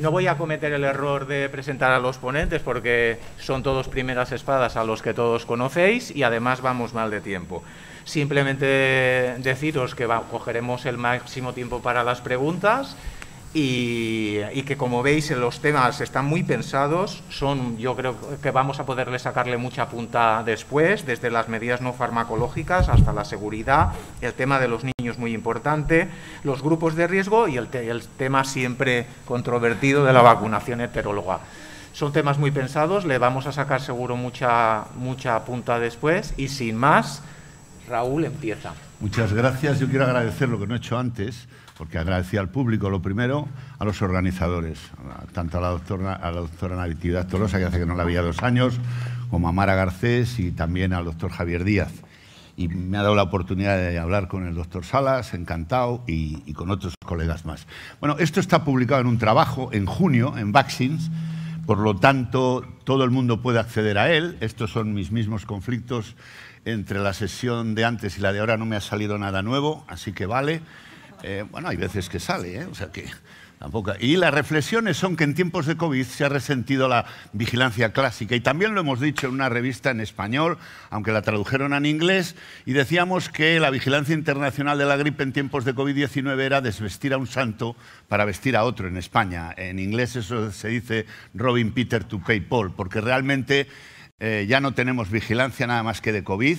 No voy a cometer el error de presentar a los ponentes porque son todos primeras espadas a los que todos conocéis y además vamos mal de tiempo. Simplemente deciros que cogeremos el máximo tiempo para las preguntas y, que como veis los temas están muy pensados, son, yo creo que vamos a poderle sacarle mucha punta después, desde las medidas no farmacológicas hasta la seguridad, el tema de los niños muy importante, los grupos de riesgo y el, tema siempre controvertido de la vacunación heteróloga. Son temas muy pensados, le vamos a sacar seguro mucha, mucha punta después y sin más, Raúl empieza. Muchas gracias, yo quiero agradecer lo que no he hecho antes porque agradecía al público lo primero, a los organizadores, tanto a la doctora, a la doctora Navitividad Tolosa, que hace que no la había dos años, como a Mara Garcés y también al doctor Javier Díaz. Y me ha dado la oportunidad de hablar con el doctor Salas, encantado, y, y con otros colegas más. Bueno, esto está publicado en un trabajo en junio, en Vaccines, por lo tanto, todo el mundo puede acceder a él. Estos son mis mismos conflictos entre la sesión de antes y la de ahora, no me ha salido nada nuevo, así que vale. Eh, bueno, hay veces que sale, ¿eh? o sea que tampoco. Y las reflexiones son que en tiempos de COVID se ha resentido la vigilancia clásica y también lo hemos dicho en una revista en español, aunque la tradujeron en inglés, y decíamos que la vigilancia internacional de la gripe en tiempos de COVID-19 era desvestir a un santo para vestir a otro en España. En inglés eso se dice Robin Peter to pay Paul, porque realmente eh, ya no tenemos vigilancia nada más que de COVID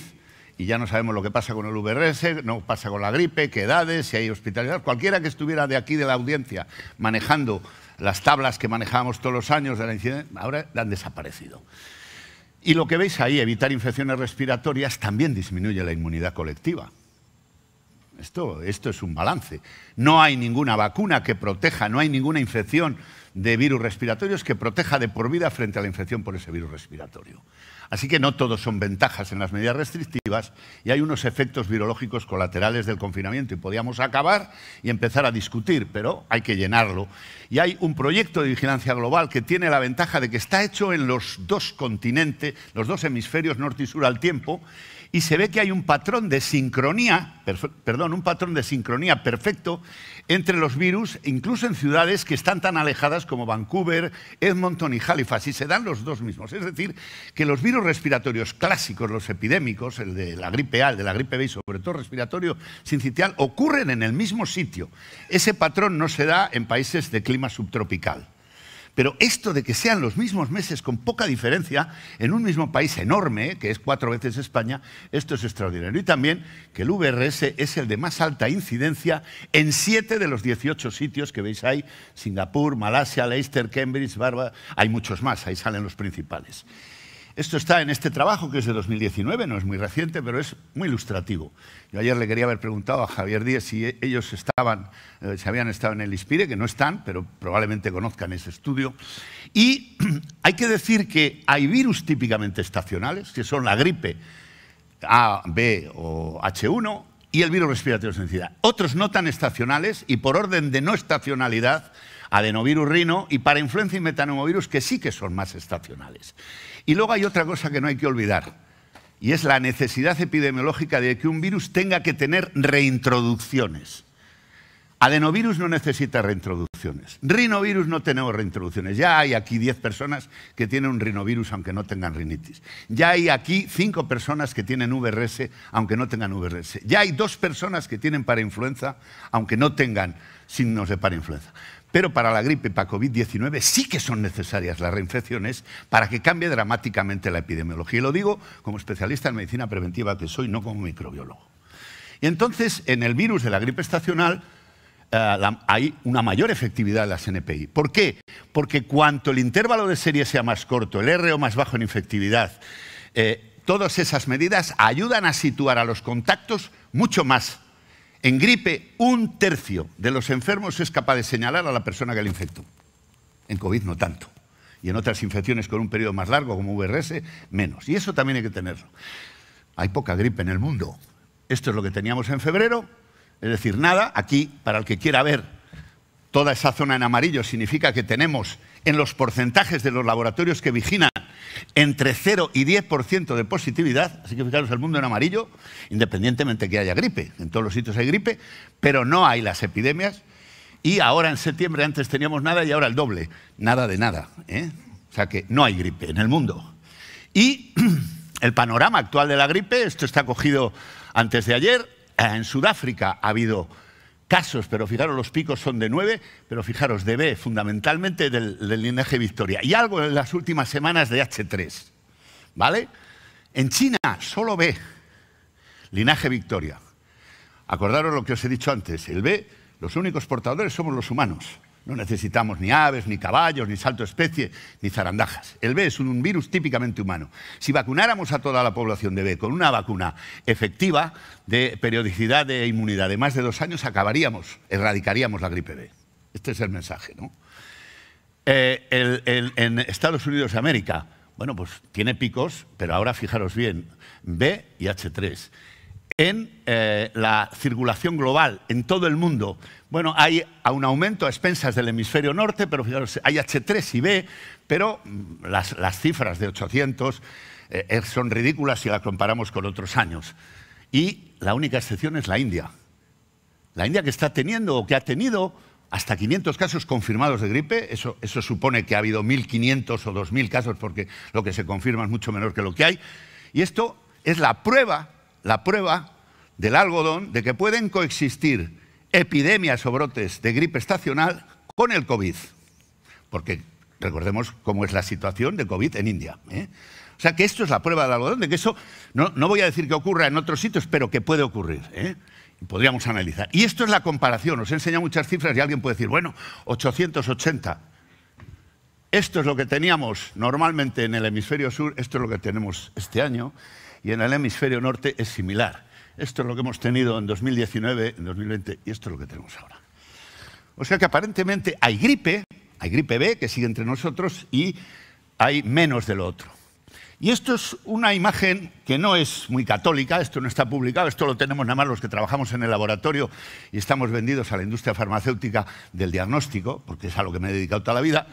y ya no sabemos lo que pasa con el VRS, no pasa con la gripe, qué edades, si hay hospitalidad. Cualquiera que estuviera de aquí de la audiencia manejando las tablas que manejábamos todos los años de la incidencia, ahora han desaparecido. Y lo que veis ahí, evitar infecciones respiratorias, también disminuye la inmunidad colectiva. Esto, esto es un balance. No hay ninguna vacuna que proteja, no hay ninguna infección de virus respiratorios que proteja de por vida frente a la infección por ese virus respiratorio. Así que no todos son ventajas en las medidas restrictivas y hay unos efectos virológicos colaterales del confinamiento y podíamos acabar y empezar a discutir, pero hay que llenarlo. Y hay un proyecto de vigilancia global que tiene la ventaja de que está hecho en los dos continentes, los dos hemisferios norte y sur al tiempo y se ve que hay un patrón de sincronía, perdón, un patrón de sincronía perfecto entre los virus, incluso en ciudades que están tan alejadas como Vancouver, Edmonton y Halifax, y se dan los dos mismos. Es decir, que los virus respiratorios clásicos, los epidémicos, el de la gripe A, el de la gripe B y sobre todo respiratorio sincitial, ocurren en el mismo sitio. Ese patrón no se da en países de clima subtropical. Pero esto de que sean los mismos meses con poca diferencia en un mismo país enorme, eh, que es cuatro veces España, esto es extraordinario. Y también que el VRS es el de más alta incidencia en siete de los 18 sitios que veis ahí, Singapur, Malasia, Leicester, Cambridge, Barba, hay muchos más, ahí salen los principales. Esto está en este trabajo que es de 2019, no es muy reciente, pero es muy ilustrativo. Yo ayer le quería haber preguntado a Javier Díez si ellos estaban, eh, si habían estado en el ISPIRE, que no están, pero probablemente conozcan ese estudio. Y hay que decir que hay virus típicamente estacionales, que son la gripe A, B o H1 y el virus respiratorio sencilla. Otros no tan estacionales y por orden de no estacionalidad, adenovirus rino y para influenza y metanomovirus que sí que son más estacionales. Y luego hay otra cosa que no hay que olvidar, y es la necesidad epidemiológica de que un virus tenga que tener reintroducciones. Adenovirus no necesita reintroducciones. Rinovirus no tenemos reintroducciones. Ya hay aquí 10 personas que tienen un rinovirus aunque no tengan rinitis. Ya hay aquí 5 personas que tienen VRS aunque no tengan VRS. Ya hay 2 personas que tienen parainfluenza aunque no tengan signos de parainfluenza. Pero para la gripe y para COVID-19 sí que son necesarias las reinfecciones para que cambie dramáticamente la epidemiología. Y lo digo como especialista en medicina preventiva que soy, no como microbiólogo. Y entonces, en el virus de la gripe estacional, eh, hay una mayor efectividad de las NPI. ¿Por qué? Porque cuanto el intervalo de serie sea más corto, el RO más bajo en infectividad, eh, todas esas medidas ayudan a situar a los contactos mucho más en gripe, un tercio de los enfermos es capaz de señalar a la persona que le infectó. En COVID no tanto. Y en otras infecciones con un periodo más largo, como VRS, menos. Y eso también hay que tenerlo. Hay poca gripe en el mundo. Esto es lo que teníamos en febrero. Es decir, nada. Aquí, para el que quiera ver, toda esa zona en amarillo significa que tenemos en los porcentajes de los laboratorios que vigilan entre 0 y 10% de positividad, así que fijaros el mundo en amarillo, independientemente que haya gripe, en todos los sitios hay gripe, pero no hay las epidemias, y ahora en septiembre antes teníamos nada y ahora el doble, nada de nada, ¿eh? o sea que no hay gripe en el mundo. Y el panorama actual de la gripe, esto está cogido antes de ayer, en Sudáfrica ha habido casos, pero fijaros, los picos son de 9, pero fijaros, de B, fundamentalmente del, linaje Victoria. Y algo en las últimas semanas de H3. ¿Vale? En China, solo B, linaje Victoria. Acordaros lo que os he dicho antes, el B, los únicos portadores somos los humanos. No necesitamos ni aves, ni caballos, ni salto especie, ni zarandajas. El B es un virus típicamente humano. Si vacunáramos a toda la población de B con una vacuna efectiva de periodicidad de inmunidad de más de dos años, acabaríamos, erradicaríamos la gripe B. Este es el mensaje, ¿no? Eh, en Estados Unidos de América, bueno, pues tiene picos, pero ahora fijaros bien, B y H3 en eh, la circulación global, en todo el mundo. Bueno, hay un aumento a expensas del hemisferio norte, pero fijaros, hay H3 y B, pero mm, las, cifras de 800 eh, son ridículas si las comparamos con otros años. Y la única excepción es la India. La India que está teniendo o que ha tenido hasta 500 casos confirmados de gripe, eso, eso supone que ha habido 1.500 o 2.000 casos porque lo que se confirma es mucho menor que lo que hay. Y esto es la prueba la prueba del algodón de que pueden coexistir epidemias o brotes de gripe estacional con el COVID. Porque recordemos cómo es la situación de COVID en India. ¿eh? O sea que esto es la prueba del algodón, de que eso, no, voy a decir que ocurra en otros sitios, pero que puede ocurrir. ¿eh? Podríamos analizar. Y esto es la comparación. Os he enseñado muchas cifras y alguien puede decir, bueno, 880. Esto es lo que teníamos normalmente en el hemisferio sur, esto es lo que tenemos este año y en el hemisferio norte es similar. Esto es lo que hemos tenido en 2019, en 2020 y esto es lo que tenemos ahora. O sea que aparentemente hay gripe, hay gripe B que sigue entre nosotros y hay menos de lo otro. Y esto es una imagen que no es muy católica, esto no está publicado, esto lo tenemos nada más los que trabajamos en el laboratorio y estamos vendidos a la industria farmacéutica del diagnóstico, porque es a lo que me he dedicado toda la vida.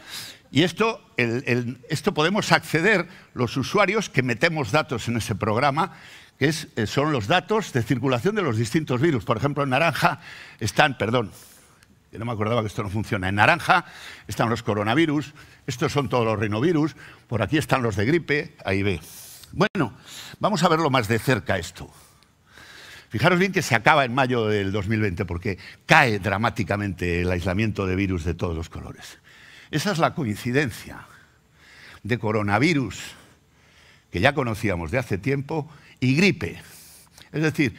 Y esto, esto podemos acceder los usuarios que metemos datos en ese programa, que eh, son los datos de circulación de los distintos virus. Por ejemplo, en naranja están, perdón, no me acordaba que esto no funciona. En naranja están los coronavirus, estos son todos los rinovirus, por aquí están los de gripe, ahí ve. Bueno, vamos a verlo más de cerca esto. Fijaros bien que se acaba en mayo del 2020 porque cae dramáticamente el aislamiento de virus de todos los colores. Esa es la coincidencia de coronavirus, que ya conocíamos de hace tiempo, y gripe. Es decir,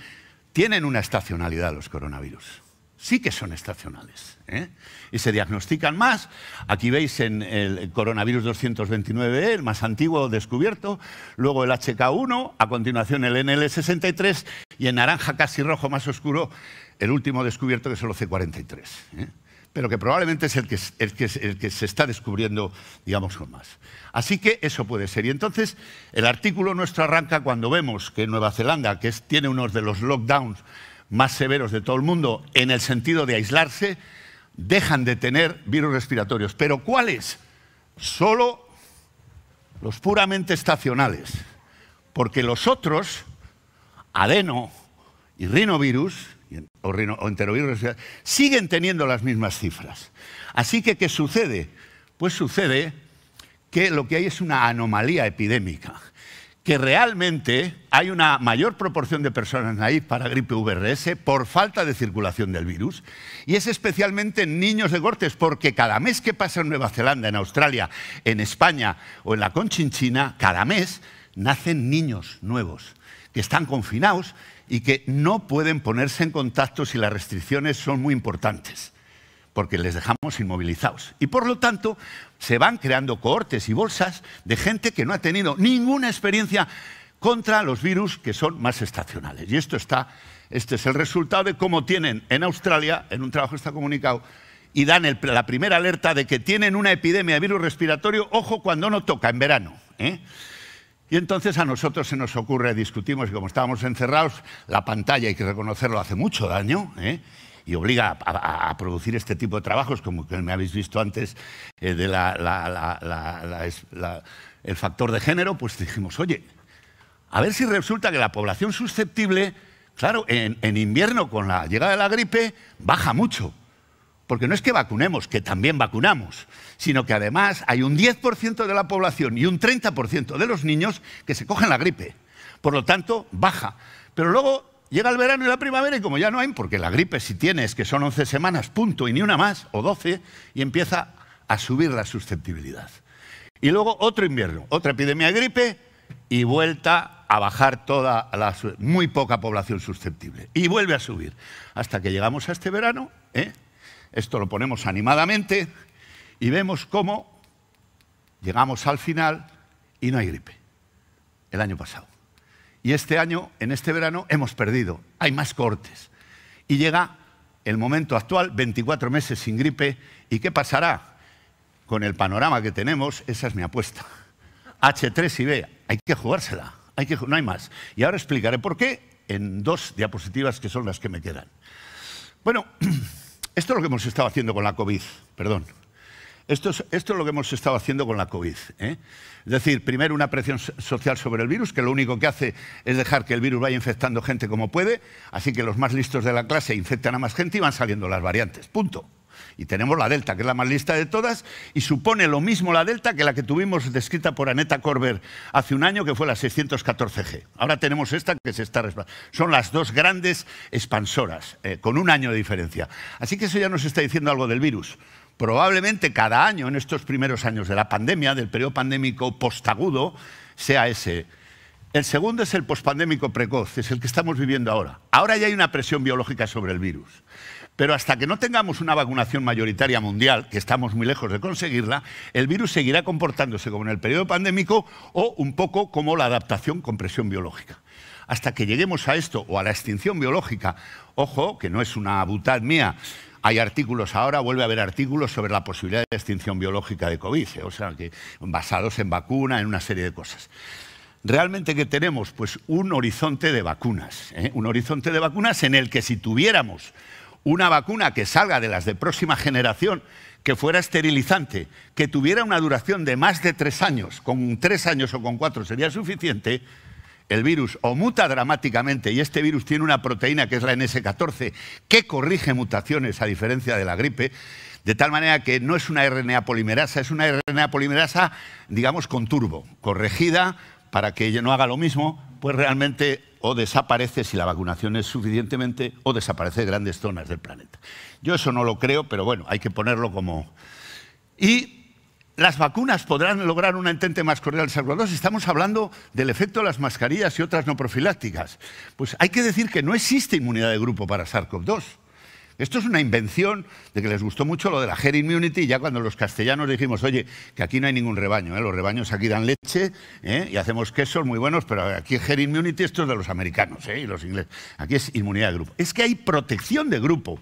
tienen una estacionalidad los coronavirus sí que son estacionales ¿eh? y se diagnostican más. Aquí veis en el coronavirus 229E, el más antiguo descubierto, luego el HK1, a continuación el NL63 y en naranja casi rojo más oscuro el último descubierto que es el c 43 ¿eh? pero que probablemente es el que, se está descubriendo, digamos, con más. Así que eso puede ser. Y entonces el artículo nuestro arranca cuando vemos que Nueva Zelanda, que tiene uno de los lockdowns más severos de todo el mundo en el sentido de aislarse, dejan de tener virus respiratorios. Pero ¿cuáles? Solo los puramente estacionales, porque los otros, adeno y rinovirus, o, enterovirus, siguen teniendo las mismas cifras. Así que, ¿qué sucede? Pues sucede que lo que hay es una anomalía epidémica que realmente hay una mayor proporción de personas nacidas para gripe VRS por falta de circulación del virus. Y es especialmente en niños de cortes, porque cada mes que pasa en Nueva Zelanda, en Australia, en España o en la Conchinchina, cada mes nacen niños nuevos que están confinados y que no pueden ponerse en contacto si las restricciones son muy importantes porque les dejamos inmovilizados. Y por lo tanto, se van creando cohortes y bolsas de gente que no ha tenido ninguna experiencia contra los virus que son más estacionales. Y esto está, este es el resultado de cómo tienen en Australia, en un trabajo está comunicado, y dan la primera alerta de que tienen una epidemia de virus respiratorio, ojo cuando no toca, en verano. ¿eh? Y entonces a nosotros se nos ocurre, discutimos, y como estábamos encerrados, la pantalla, hay que reconocerlo, hace mucho daño, ¿eh? y obliga a, producir este tipo de trabajos, como que me habéis visto antes del eh, de el factor de género, pues dijimos, oye, a ver si resulta que la población susceptible, claro, en, en invierno con la llegada de la gripe, baja mucho. Porque no es que vacunemos, que también vacunamos, sino que además hay un 10% de la población y un 30% de los niños que se cogen la gripe. Por lo tanto, baja. Pero luego Llega el verano y la primavera y como ya no hay, porque la gripe si tienes, que son 11 semanas, punto, y ni una más, o 12, y empieza a subir la susceptibilidad. Y luego otro invierno, otra epidemia de gripe y vuelta a bajar toda la muy poca población susceptible. Y vuelve a subir. Hasta que llegamos a este verano, ¿eh? esto lo ponemos animadamente y vemos cómo llegamos al final y no hay gripe. El año pasado. Y este año, en este verano, hemos perdido. Hay más cortes. Y llega el momento actual, 24 meses sin gripe. ¿Y qué pasará? Con el panorama que tenemos, esa es mi apuesta. H3 y B, hay que jugársela. Hay que, no hay más. Y ahora explicaré por qué en dos diapositivas que son las que me quedan. Bueno, esto es lo que hemos estado haciendo con la COVID. Perdón. Esto es, lo que hemos estado haciendo con la COVID. ¿eh? Es decir, primero una presión social sobre el virus, que lo único que hace es dejar que el virus vaya infectando gente como puede, así que los más listos de la clase infectan a más gente y van saliendo las variantes. Punto. Y tenemos la Delta, que es la más lista de todas, y supone lo mismo la Delta que la que tuvimos descrita por Aneta Corber hace un año, que fue la 614G. Ahora tenemos esta que se está... Son las dos grandes expansoras, eh, con un año de diferencia. Así que eso ya nos está diciendo algo del virus probablemente cada año, en estos primeros años de la pandemia, del periodo pandémico postagudo, sea ese. El segundo es el pospandémico precoz, es el que estamos viviendo ahora. Ahora ya hay una presión biológica sobre el virus. Pero hasta que no tengamos una vacunación mayoritaria mundial, que estamos muy lejos de conseguirla, el virus seguirá comportándose como en el periodo pandémico o un poco como la adaptación con presión biológica. Hasta que lleguemos a esto o a la extinción biológica, ojo, que no es una butad mía, hay artículos ahora, vuelve a haber artículos sobre la posibilidad de extinción biológica de COVID, ¿eh? o sea, que basados en vacuna, en una serie de cosas. ¿Realmente que tenemos? Pues un horizonte de vacunas, ¿eh? un horizonte de vacunas en el que si tuviéramos una vacuna que salga de las de próxima generación, que fuera esterilizante, que tuviera una duración de más de tres años, con tres años o con cuatro sería suficiente, el virus o muta dramáticamente, y este virus tiene una proteína que es la NS14, que corrige mutaciones a diferencia de la gripe, de tal manera que no es una RNA polimerasa, es una RNA polimerasa, digamos, con turbo, corregida para que no haga lo mismo, pues realmente o desaparece si la vacunación es suficientemente, o desaparece grandes zonas del planeta. Yo eso no lo creo, pero bueno, hay que ponerlo como... Y las vacunas podrán lograr un entente más cordial. Salvador, 2 estamos hablando del efecto de las mascarillas y otras no profilácticas, pues hay que decir que no existe inmunidad de grupo para SARS-CoV-2. Esto es una invención de que les gustó mucho lo de la herd immunity, ya cuando los castellanos dijimos, oye, que aquí no hay ningún rebaño, ¿eh? los rebaños aquí dan leche ¿eh? y hacemos quesos muy buenos, pero aquí herd immunity esto es de los americanos ¿eh? y los ingleses. Aquí es inmunidad de grupo. Es que hay protección de grupo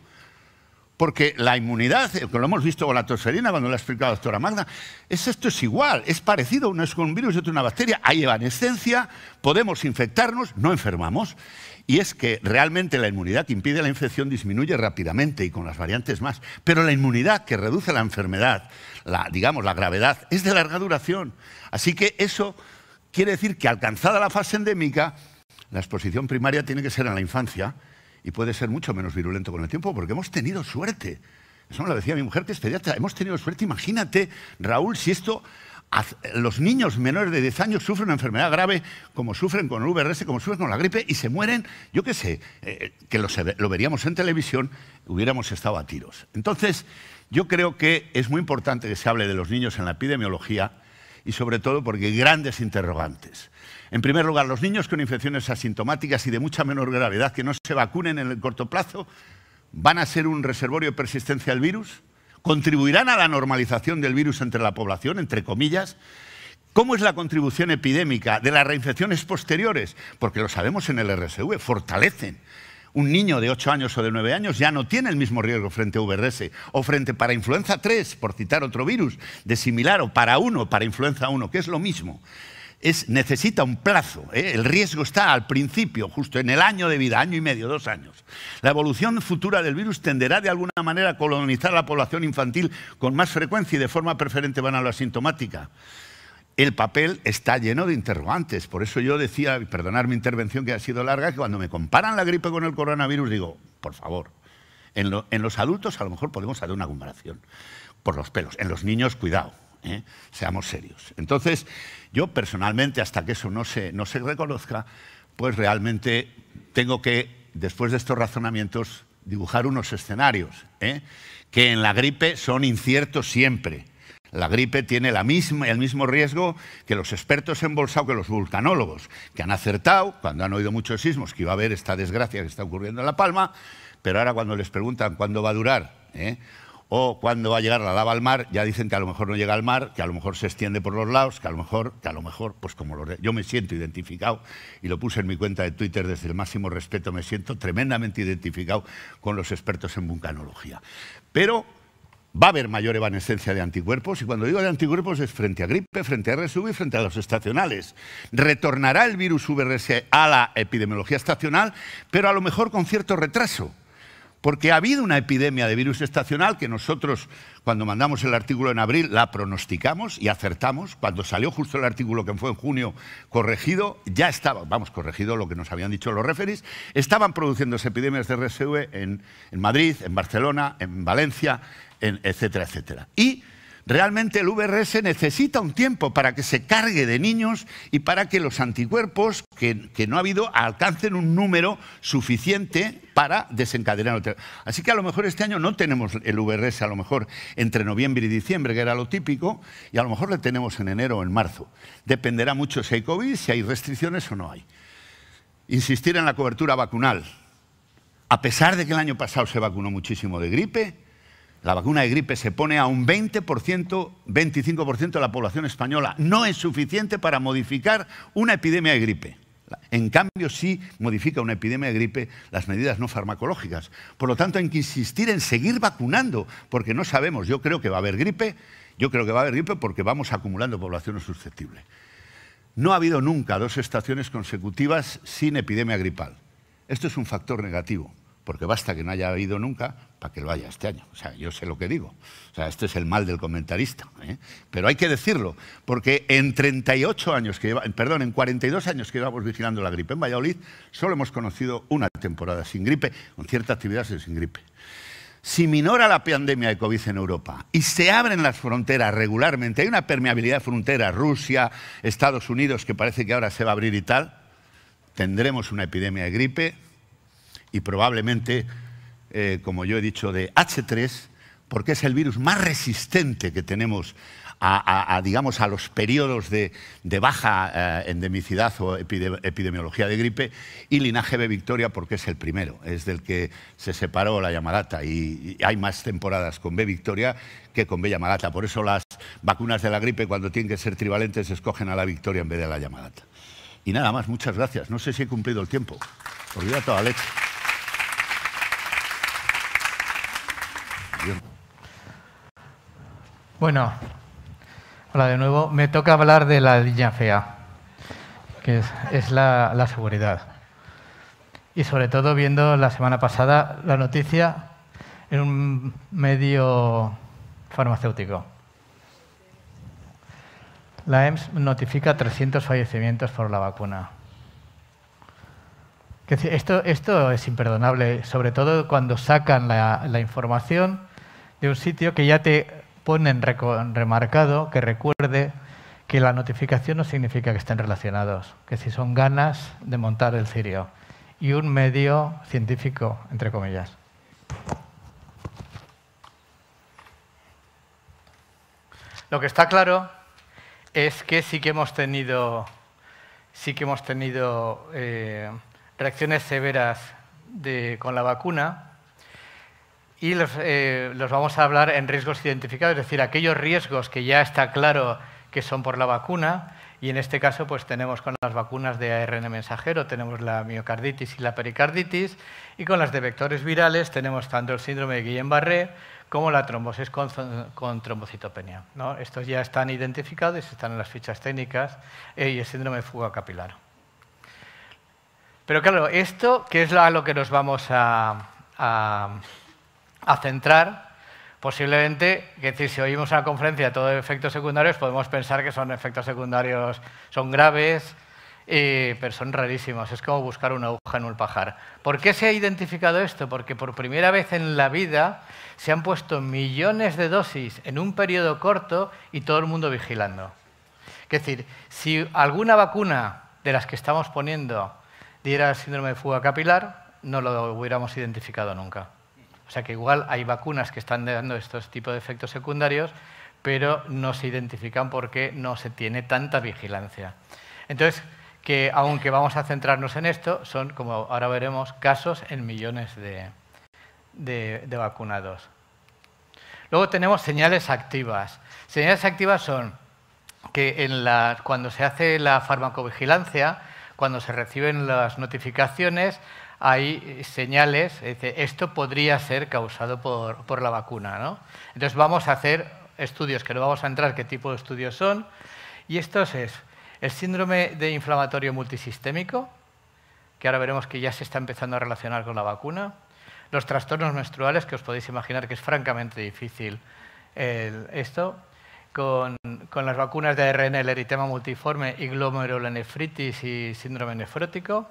porque la inmunidad, lo hemos visto con la tosferina cuando lo ha explicado la doctora Magda, es esto es igual, es parecido, uno es con un virus y otro una bacteria, hay evanescencia, podemos infectarnos, no enfermamos. Y es que realmente la inmunidad que impide la infección disminuye rápidamente y con las variantes más. Pero la inmunidad que reduce la enfermedad, la, digamos la gravedad, es de larga duración. Así que eso quiere decir que alcanzada la fase endémica, la exposición primaria tiene que ser en la infancia y puede ser mucho menos virulento con el tiempo porque hemos tenido suerte. Eso me lo decía mi mujer, que es pediatra. Hemos tenido suerte. Imagínate, Raúl, si esto los niños menores de 10 años sufren una enfermedad grave, como sufren con el VRS, como sufren con la gripe, y se mueren, yo qué sé, eh, que lo, lo, veríamos en televisión, hubiéramos estado a tiros. Entonces, yo creo que es muy importante que se hable de los niños en la epidemiología y sobre todo porque hay grandes interrogantes. En primer lugar, los niños con infecciones asintomáticas y de mucha menor gravedad que no se vacunen en el corto plazo van a ser un reservorio de persistencia al virus, contribuirán a la normalización del virus entre la población, entre comillas. ¿Cómo es la contribución epidémica de las reinfecciones posteriores? Porque lo sabemos en el RSV, fortalecen. Un niño de 8 años o de 9 años ya no tiene el mismo riesgo frente a VRS o frente para influenza 3, por citar otro virus, de similar, o para uno para influenza 1, que es lo mismo es, necesita un plazo. ¿eh? El riesgo está al principio, justo en el año de vida, año y medio, dos años. La evolución futura del virus tenderá de alguna manera a colonizar a la población infantil con más frecuencia y de forma preferente van a lo asintomática. El papel está lleno de interrogantes. Por eso yo decía, perdonar mi intervención que ha sido larga, que cuando me comparan la gripe con el coronavirus digo, por favor, en, en los adultos a lo mejor podemos hacer una comparación por los pelos. En los niños, cuidado. ¿eh? seamos serios. Entonces, yo personalmente, hasta que eso no se, no se reconozca, pues realmente tengo que, después de estos razonamientos, dibujar unos escenarios, ¿eh? que en la gripe son inciertos siempre. La gripe tiene la misma, el mismo riesgo que los expertos en bolsa o que los vulcanólogos, que han acertado cuando han oído muchos sismos que iba a haber esta desgracia que está ocurriendo en La Palma, pero ahora cuando les preguntan cuándo va a durar ¿eh? o cuando va a llegar la lava al mar, ya dicen que a lo mejor no llega al mar, que a lo mejor se extiende por los lados, que a lo mejor, que a lo mejor, pues como lo, yo me siento identificado, y lo puse en mi cuenta de Twitter desde el máximo respeto, me siento tremendamente identificado con los expertos en vulcanología. Pero va a haber mayor evanescencia de anticuerpos, y cuando digo de anticuerpos es frente a gripe, frente a RSV y frente a los estacionales. Retornará el virus VRS a la epidemiología estacional, pero a lo mejor con cierto retraso porque ha habido una epidemia de virus estacional que nosotros, cuando mandamos el artículo en abril, la pronosticamos y acertamos. Cuando salió justo el artículo que fue en junio corregido, ya estaba, vamos, corregido lo que nos habían dicho los referís, estaban produciéndose epidemias de RSV en, Madrid, en Barcelona, en Valencia, en etcétera, etcétera. Y Realmente el VRS necesita un tiempo para que se cargue de niños y para que los anticuerpos que, no ha habido alcancen un número suficiente para desencadenar Así que a lo mejor este año no tenemos el VRS, a lo mejor entre noviembre y diciembre, que era lo típico, y a lo mejor le tenemos en enero o en marzo. Dependerá mucho si hay COVID, si hay restricciones o no hay. Insistir en la cobertura vacunal. A pesar de que el año pasado se vacunó muchísimo de gripe, la vacuna de gripe se pone a un 20%, 25% de la población española. No es suficiente para modificar una epidemia de gripe. En cambio, sí modifica una epidemia de gripe las medidas no farmacológicas. Por lo tanto, hay que insistir en seguir vacunando, porque no sabemos. Yo creo que va a haber gripe, yo creo que va a haber gripe porque vamos acumulando población susceptible. No ha habido nunca dos estaciones consecutivas sin epidemia gripal. Esto es un factor negativo, porque basta que no haya habido nunca para que lo haya este año. O sea, yo sé lo que digo. O sea, este es el mal del comentarista. ¿eh? Pero hay que decirlo, porque en 38 años que lleva, perdón, en 42 años que llevamos vigilando la gripe en Valladolid, solo hemos conocido una temporada sin gripe, con cierta actividad sin gripe. Si minora la pandemia de COVID en Europa y se abren las fronteras regularmente, hay una permeabilidad de fronteras, Rusia, Estados Unidos, que parece que ahora se va a abrir y tal, tendremos una epidemia de gripe y probablemente eh, como yo he dicho, de H3, porque es el virus más resistente que tenemos a, digamos, a los periodos de, baja eh, endemicidad o epidemiología de gripe, y linaje B Victoria porque es el primero, es del que se separó la llamadata. y, hay más temporadas con B Victoria que con B llamadata Por eso las vacunas de la gripe, cuando tienen que ser trivalentes, escogen a la Victoria en vez de a la llamadata. Y nada más, muchas gracias. No sé si he cumplido el tiempo. Olvida toda leche. Bueno, hola de nuevo. Me toca hablar de la línea fea, que es, la, seguridad. Y sobre todo viendo la semana pasada la noticia en un medio farmacéutico. La EMS notifica 300 fallecimientos por la vacuna. Esto, es imperdonable, sobre todo cuando sacan la información de un sitio que ya te ponen remarcado que recuerde que la notificación no significa que estén relacionados, que si son ganas de montar el cirio y un medio científico, entre comillas. Lo que está claro es que sí que hemos tenido, sí que hemos tenido eh, reacciones severas con la vacuna, y eh, los, vamos a hablar en riesgos identificados, es decir, aquellos riesgos que ya está claro que son por la vacuna, y en este caso pues tenemos con las vacunas de ARN mensajero, tenemos la miocarditis y la pericarditis, y con las de vectores virales tenemos tanto el síndrome de Guillain-Barré como la trombosis con, trombocitopenia. Estos ya están identificados, están en las fichas técnicas, eh, y el síndrome de fuga capilar. Pero claro, esto, que es a lo que nos vamos a a centrar, posiblemente, que decir, si oímos una conferencia todo de efectos secundarios, podemos pensar que son efectos secundarios, son graves, pero son rarísimos. Es como buscar una aguja en un pajar. ¿Por qué se ha identificado esto? Porque por primera vez en la vida se han puesto millones de dosis en un periodo corto y todo el mundo vigilando. Es decir, si alguna vacuna de las que estamos poniendo diera el síndrome de fuga capilar, no lo hubiéramos identificado nunca. O sea que igual hay vacunas que están dando estos tipos de efectos secundarios, pero no se identifican porque no se tiene tanta vigilancia. Entonces, que aunque vamos a centrarnos en esto, son, como ahora veremos, casos en millones de, vacunados. Luego tenemos señales activas. Señales activas son que cuando se hace la farmacovigilancia, cuando se reciben las notificaciones, hay eh, señales, eh, dice, esto podría ser causado por, la vacuna. Entonces vamos a hacer estudios, que no vamos a entrar qué tipo de estudios son, y estos es el síndrome de inflamatorio multisistémico, que ahora veremos que ya se está empezando a relacionar con la vacuna, los trastornos menstruales, que os podéis imaginar que es francamente difícil esto, con, con, las vacunas de ARN, el eritema multiforme y glomerulonefritis y síndrome nefrótico,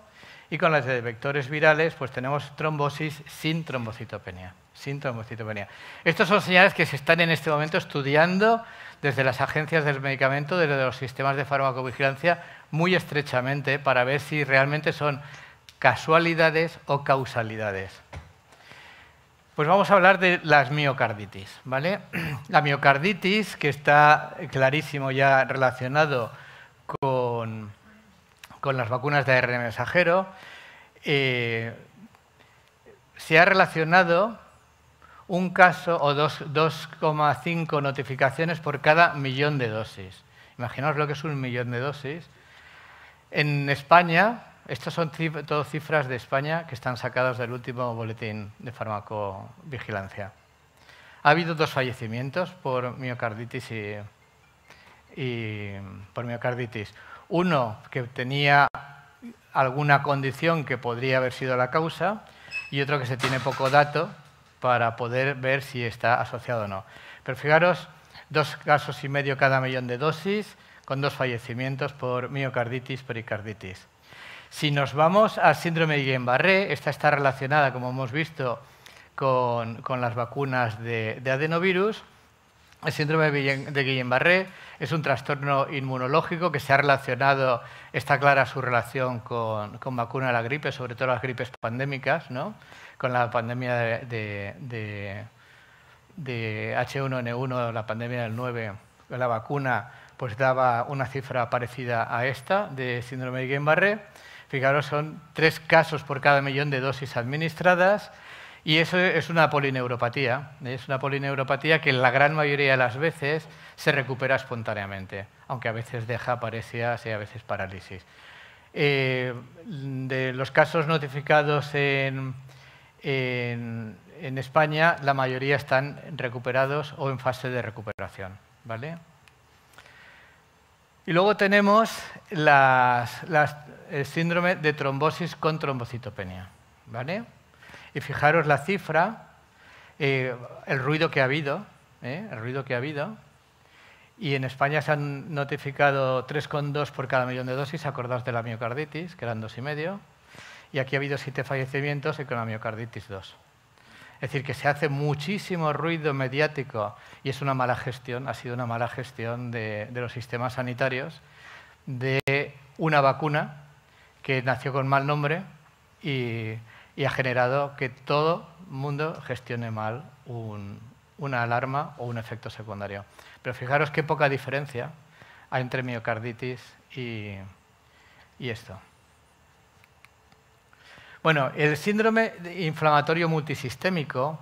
y con las de vectores virales, pues tenemos trombosis sin trombocitopenia. Sin trombocitopenia. Estos son señales que se están en este momento estudiando desde las agencias del medicamento, desde los sistemas de farmacovigilancia, muy estrechamente para ver si realmente son casualidades o causalidades. Pues vamos a hablar de las miocarditis, ¿vale? La miocarditis, que está clarísimo ya relacionado con con las vacunas de ARN mensajero, eh, se ha relacionado un caso o 2,5 notificaciones por cada millón de dosis. Imaginaos lo que es un millón de dosis. En España, estas son todas cifras de España que están sacadas del último boletín de farmacovigilancia. Ha habido dos fallecimientos por miocarditis y por miocarditis. Uno que tenía alguna condición que podría haber sido la causa y otro que se tiene poco dato para poder ver si está asociado o no. Pero fijaros, dos casos y medio cada millón de dosis con dos fallecimientos por miocarditis, pericarditis. Si nos vamos al síndrome de Guillain-Barré, esta está relacionada, como hemos visto, con, las vacunas de adenovirus, el síndrome de Guillain-Barré es un trastorno inmunológico que se ha relacionado, está clara su relación con, con vacuna de la gripe, sobre todo las gripes pandémicas, ¿no? con la pandemia de, H1N1, la pandemia del 9, la vacuna pues daba una cifra parecida a esta de síndrome de Guillain-Barré. Fijaros, son tres casos por cada millón de dosis administradas y eso es una polineuropatía, es una polineuropatía que la gran mayoría de las veces se recupera espontáneamente, aunque a veces deja parecidas y a veces parálisis. Eh, de los casos notificados en, España, la mayoría están recuperados o en fase de recuperación. ¿vale? Y luego tenemos las, el síndrome de trombosis con trombocitopenia. ¿vale? Y fijaros la cifra, eh, el ruido que ha habido, eh, el ruido que ha habido. Y en España se han notificado 3,2 por cada millón de dosis, acordaos de la miocarditis, que eran 2,5. Y y aquí ha habido 7 fallecimientos y con la miocarditis 2. Es decir, que se hace muchísimo ruido mediático y es una mala gestión, ha sido una mala gestión de, de los sistemas sanitarios, de una vacuna que nació con mal nombre y y ha generado que todo el mundo gestione mal una alarma o un efecto secundario. Pero fijaros qué poca diferencia hay entre miocarditis y, esto. Bueno, el síndrome inflamatorio multisistémico,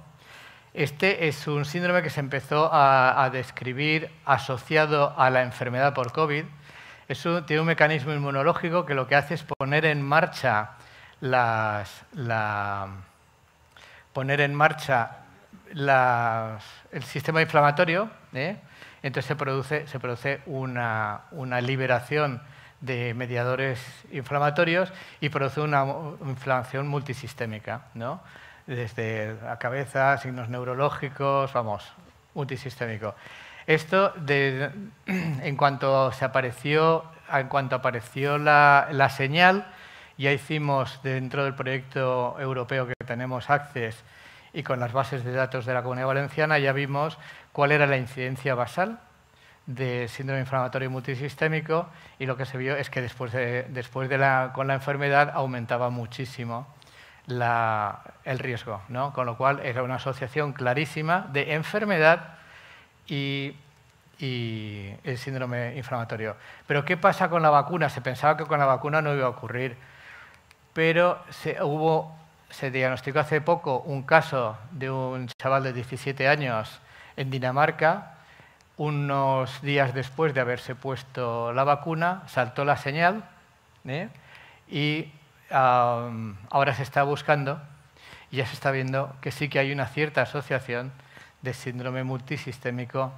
este es un síndrome que se empezó a, describir asociado a la enfermedad por COVID. tiene un mecanismo inmunológico que lo que hace es poner en marcha las, la, poner en marcha el sistema inflamatorio, ¿eh? entonces se produce, se produce una, liberación de mediadores inflamatorios y produce una inflamación multisistémica, desde la cabeza, signos neurológicos, vamos, multisistémico. Esto, en cuanto se apareció, en cuanto apareció la señal, ya hicimos dentro del proyecto europeo que tenemos Access y con las bases de datos de la Comunidad Valenciana, ya vimos cuál era la incidencia basal de síndrome inflamatorio multisistémico y lo que se vio es que después, de, después de la, con la enfermedad aumentaba muchísimo el riesgo, con lo cual era una asociación clarísima de enfermedad y, y el síndrome inflamatorio. Pero ¿qué pasa con la vacuna? Se pensaba que con la vacuna no iba a ocurrir pero se, hubo, se diagnosticó hace poco un caso de un chaval de 17 años en Dinamarca, unos días después de haberse puesto la vacuna, saltó la señal ¿eh? y ahora se está buscando y ya se está viendo que sí que hay una cierta asociación de síndrome multisistémico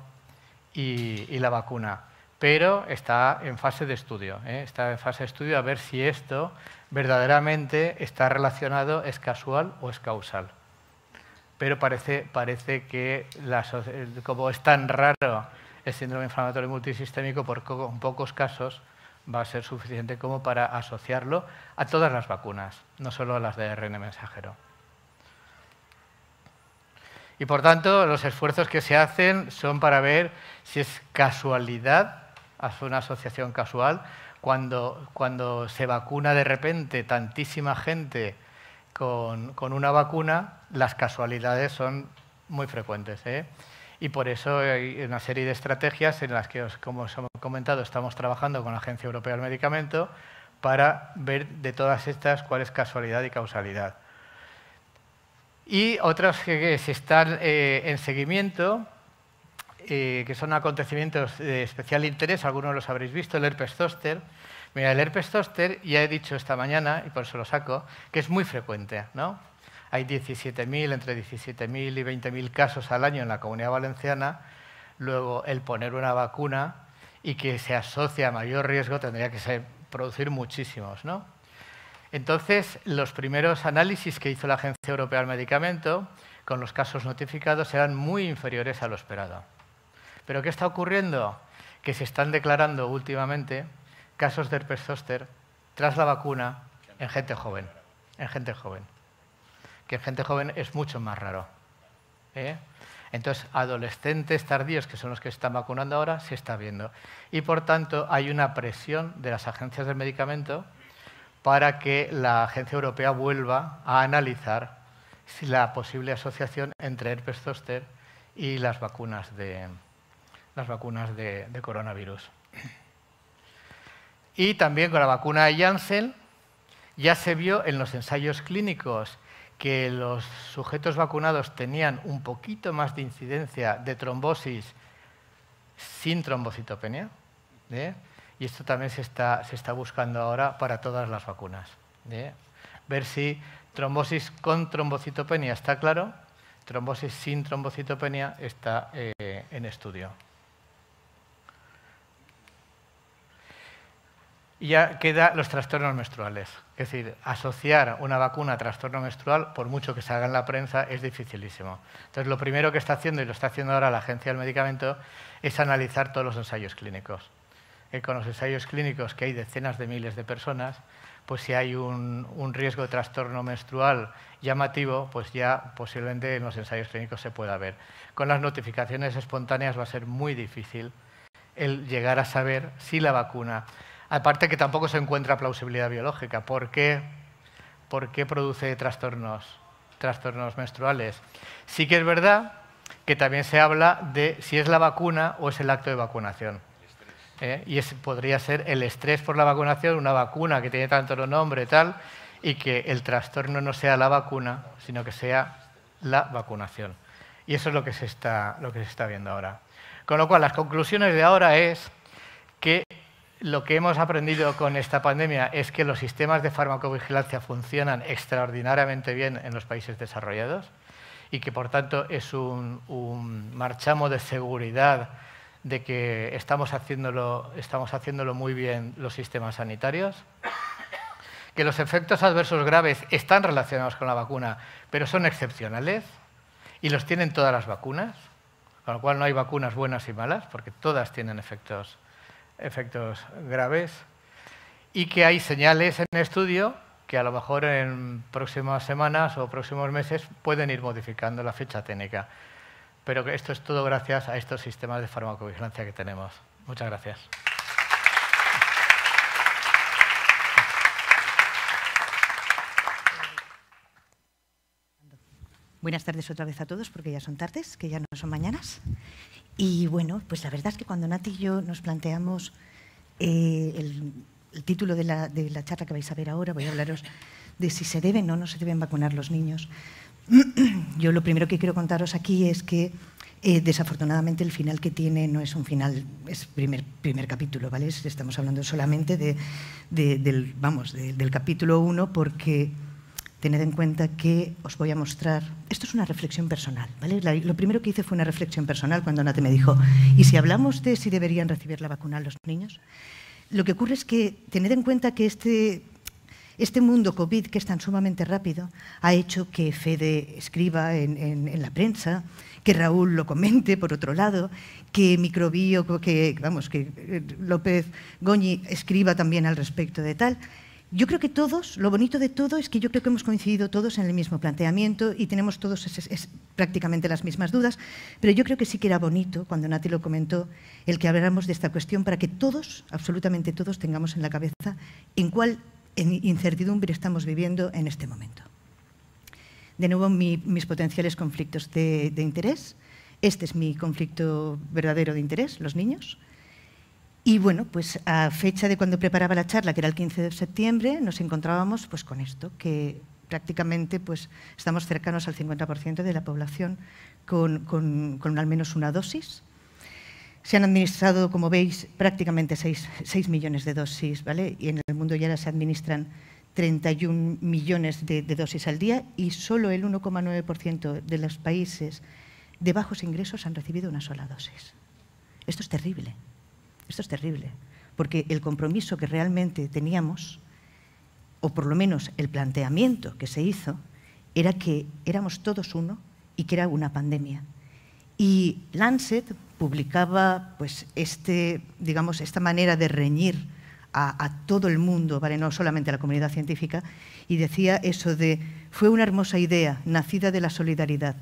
y, la vacuna. Pero está en fase de estudio, ¿eh? está en fase de estudio a ver si esto verdaderamente está relacionado, es casual o es causal. Pero parece, parece que como es tan raro el síndrome inflamatorio multisistémico, por pocos casos va a ser suficiente como para asociarlo a todas las vacunas, no solo a las de ARN mensajero. Y por tanto, los esfuerzos que se hacen son para ver si es casualidad, hace una asociación casual, cuando, cuando se vacuna de repente tantísima gente con, una vacuna, las casualidades son muy frecuentes. ¿eh? Y por eso hay una serie de estrategias en las que, como os hemos comentado, estamos trabajando con la Agencia Europea del Medicamento para ver de todas estas cuál es casualidad y causalidad. Y otras que se están eh, en seguimiento eh, que son acontecimientos de especial interés, algunos los habréis visto, el herpes zóster. Mira, el herpes zóster, ya he dicho esta mañana, y por eso lo saco, que es muy frecuente, ¿no? Hay 17.000, entre 17.000 y 20.000 casos al año en la Comunidad Valenciana. Luego, el poner una vacuna y que se asocia a mayor riesgo tendría que producir muchísimos, ¿no? Entonces, los primeros análisis que hizo la Agencia Europea del Medicamento con los casos notificados eran muy inferiores a lo esperado. Pero ¿qué está ocurriendo? Que se están declarando últimamente casos de herpes zóster tras la vacuna en gente joven. En gente joven. Que en gente joven es mucho más raro. ¿eh? Entonces, adolescentes tardíos, que son los que se están vacunando ahora, se está viendo. Y por tanto, hay una presión de las agencias del medicamento para que la agencia europea vuelva a analizar la posible asociación entre herpes zóster y las vacunas de, las vacunas de, coronavirus. Y también con la vacuna de Janssen ya se vio en los ensayos clínicos que los sujetos vacunados tenían un poquito más de incidencia de trombosis sin trombocitopenia. ¿eh? Y esto también se está, buscando ahora para todas las vacunas. ¿eh? Ver si trombosis con trombocitopenia está claro, trombosis sin trombocitopenia está eh, en estudio. ya queda los trastornos menstruales. Es decir, asociar una vacuna a trastorno menstrual, por mucho que se haga en la prensa, es dificilísimo. Entonces, lo primero que está haciendo, y lo está haciendo ahora la Agencia del Medicamento, es analizar todos los ensayos clínicos. Eh, con los ensayos clínicos, que hay decenas de miles de personas, pues si hay un, un, riesgo de trastorno menstrual llamativo, pues ya posiblemente en los ensayos clínicos se pueda ver. Con las notificaciones espontáneas va a ser muy difícil el llegar a saber si la vacuna Aparte que tampoco se encuentra plausibilidad biológica. ¿Por qué, produce trastornos, menstruales? Sí que es verdad que también se habla de si es la vacuna o es el acto de vacunación. ¿Eh? Y podría ser el estrés por la vacunación, una vacuna que tiene tanto nombre y tal, y que el trastorno no sea la vacuna, sino que sea la vacunación. Y eso es lo que se está viendo ahora. Con lo cual, las conclusiones de ahora es que lo que hemos aprendido con esta pandemia es que los sistemas de farmacovigilancia funcionan extraordinariamente bien en los países desarrollados y que, por tanto, es un, marchamo de seguridad de que estamos haciéndolo, estamos haciéndolo muy bien los sistemas sanitarios, que los efectos adversos graves están relacionados con la vacuna, pero son excepcionales y los tienen todas las vacunas, con lo cual no hay vacunas buenas y malas, porque todas tienen efectos efectos graves y que hay señales en estudio que a lo mejor en próximas semanas o próximos meses pueden ir modificando la fecha técnica. Pero esto es todo gracias a estos sistemas de farmacovigilancia que tenemos. Muchas gracias. Buenas tardes otra vez a todos, porque ya son tardes, que ya no son mañanas. Y bueno, pues la verdad es que cuando Nati y yo nos planteamos eh, el, título de la, charla que vais a ver ahora, voy a hablaros de si se deben o no se deben vacunar los niños. Yo lo primero que quiero contaros aquí es que eh, desafortunadamente el final que tiene no es un final, es primer, primer capítulo, ¿vale? Estamos hablando solamente de, del, vamos, del capítulo 1 porque tened en cuenta que os voy a mostrar, esto es una reflexión personal, ¿vale? lo primero que hice fue una reflexión personal cuando Nate me dijo, ¿y si hablamos de si deberían recibir la vacuna los niños? Lo que ocurre es que tened en cuenta que este, este mundo COVID, que es tan sumamente rápido, ha hecho que Fede escriba en, en la prensa, que Raúl lo comente, por otro lado, que Microbio, que, vamos, que eh, López Goñi escriba también al respecto de tal. Yo creo que todos, lo bonito de todo es que yo creo que hemos coincidido todos en el mismo planteamiento y tenemos todos prácticamente las mismas dudas, pero yo creo que sí que era bonito, cuando Nati lo comentó, el que habláramos de esta cuestión para que todos, absolutamente todos, tengamos en la cabeza en cuál incertidumbre estamos viviendo en este momento. De nuevo, mis potenciales conflictos de, de interés. Este es mi conflicto verdadero de interés, los niños. Y bueno, pues a fecha de cuando preparaba la charla, que era el 15 de septiembre, nos encontrábamos pues con esto, que prácticamente pues estamos cercanos al 50% de la población con, al menos una dosis. Se han administrado, como veis, prácticamente 6, millones de dosis, ¿vale? Y en el mundo ya se administran 31 millones de, de dosis al día y solo el 1,9% de los países de bajos ingresos han recibido una sola dosis. Esto es terrible. Esto es terrible, porque el compromiso que realmente teníamos, o por lo menos el planteamiento que se hizo, era que éramos todos uno y que era una pandemia. Y Lancet publicaba pues, este, digamos, esta manera de reñir a, todo el mundo, ¿vale? no solamente a la comunidad científica, y decía eso de, fue una hermosa idea, nacida de la solidaridad.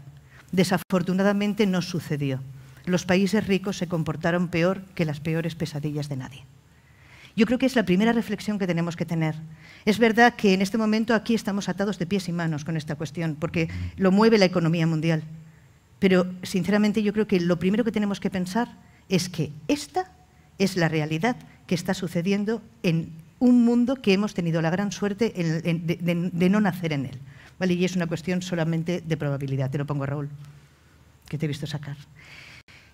Desafortunadamente no sucedió los países ricos se comportaron peor que las peores pesadillas de nadie. Yo creo que es la primera reflexión que tenemos que tener. Es verdad que en este momento aquí estamos atados de pies y manos con esta cuestión, porque lo mueve la economía mundial. Pero, sinceramente, yo creo que lo primero que tenemos que pensar es que esta es la realidad que está sucediendo en un mundo que hemos tenido la gran suerte de, no nacer en él. ¿Vale? Y es una cuestión solamente de probabilidad. Te lo pongo, Raúl, que te he visto sacar.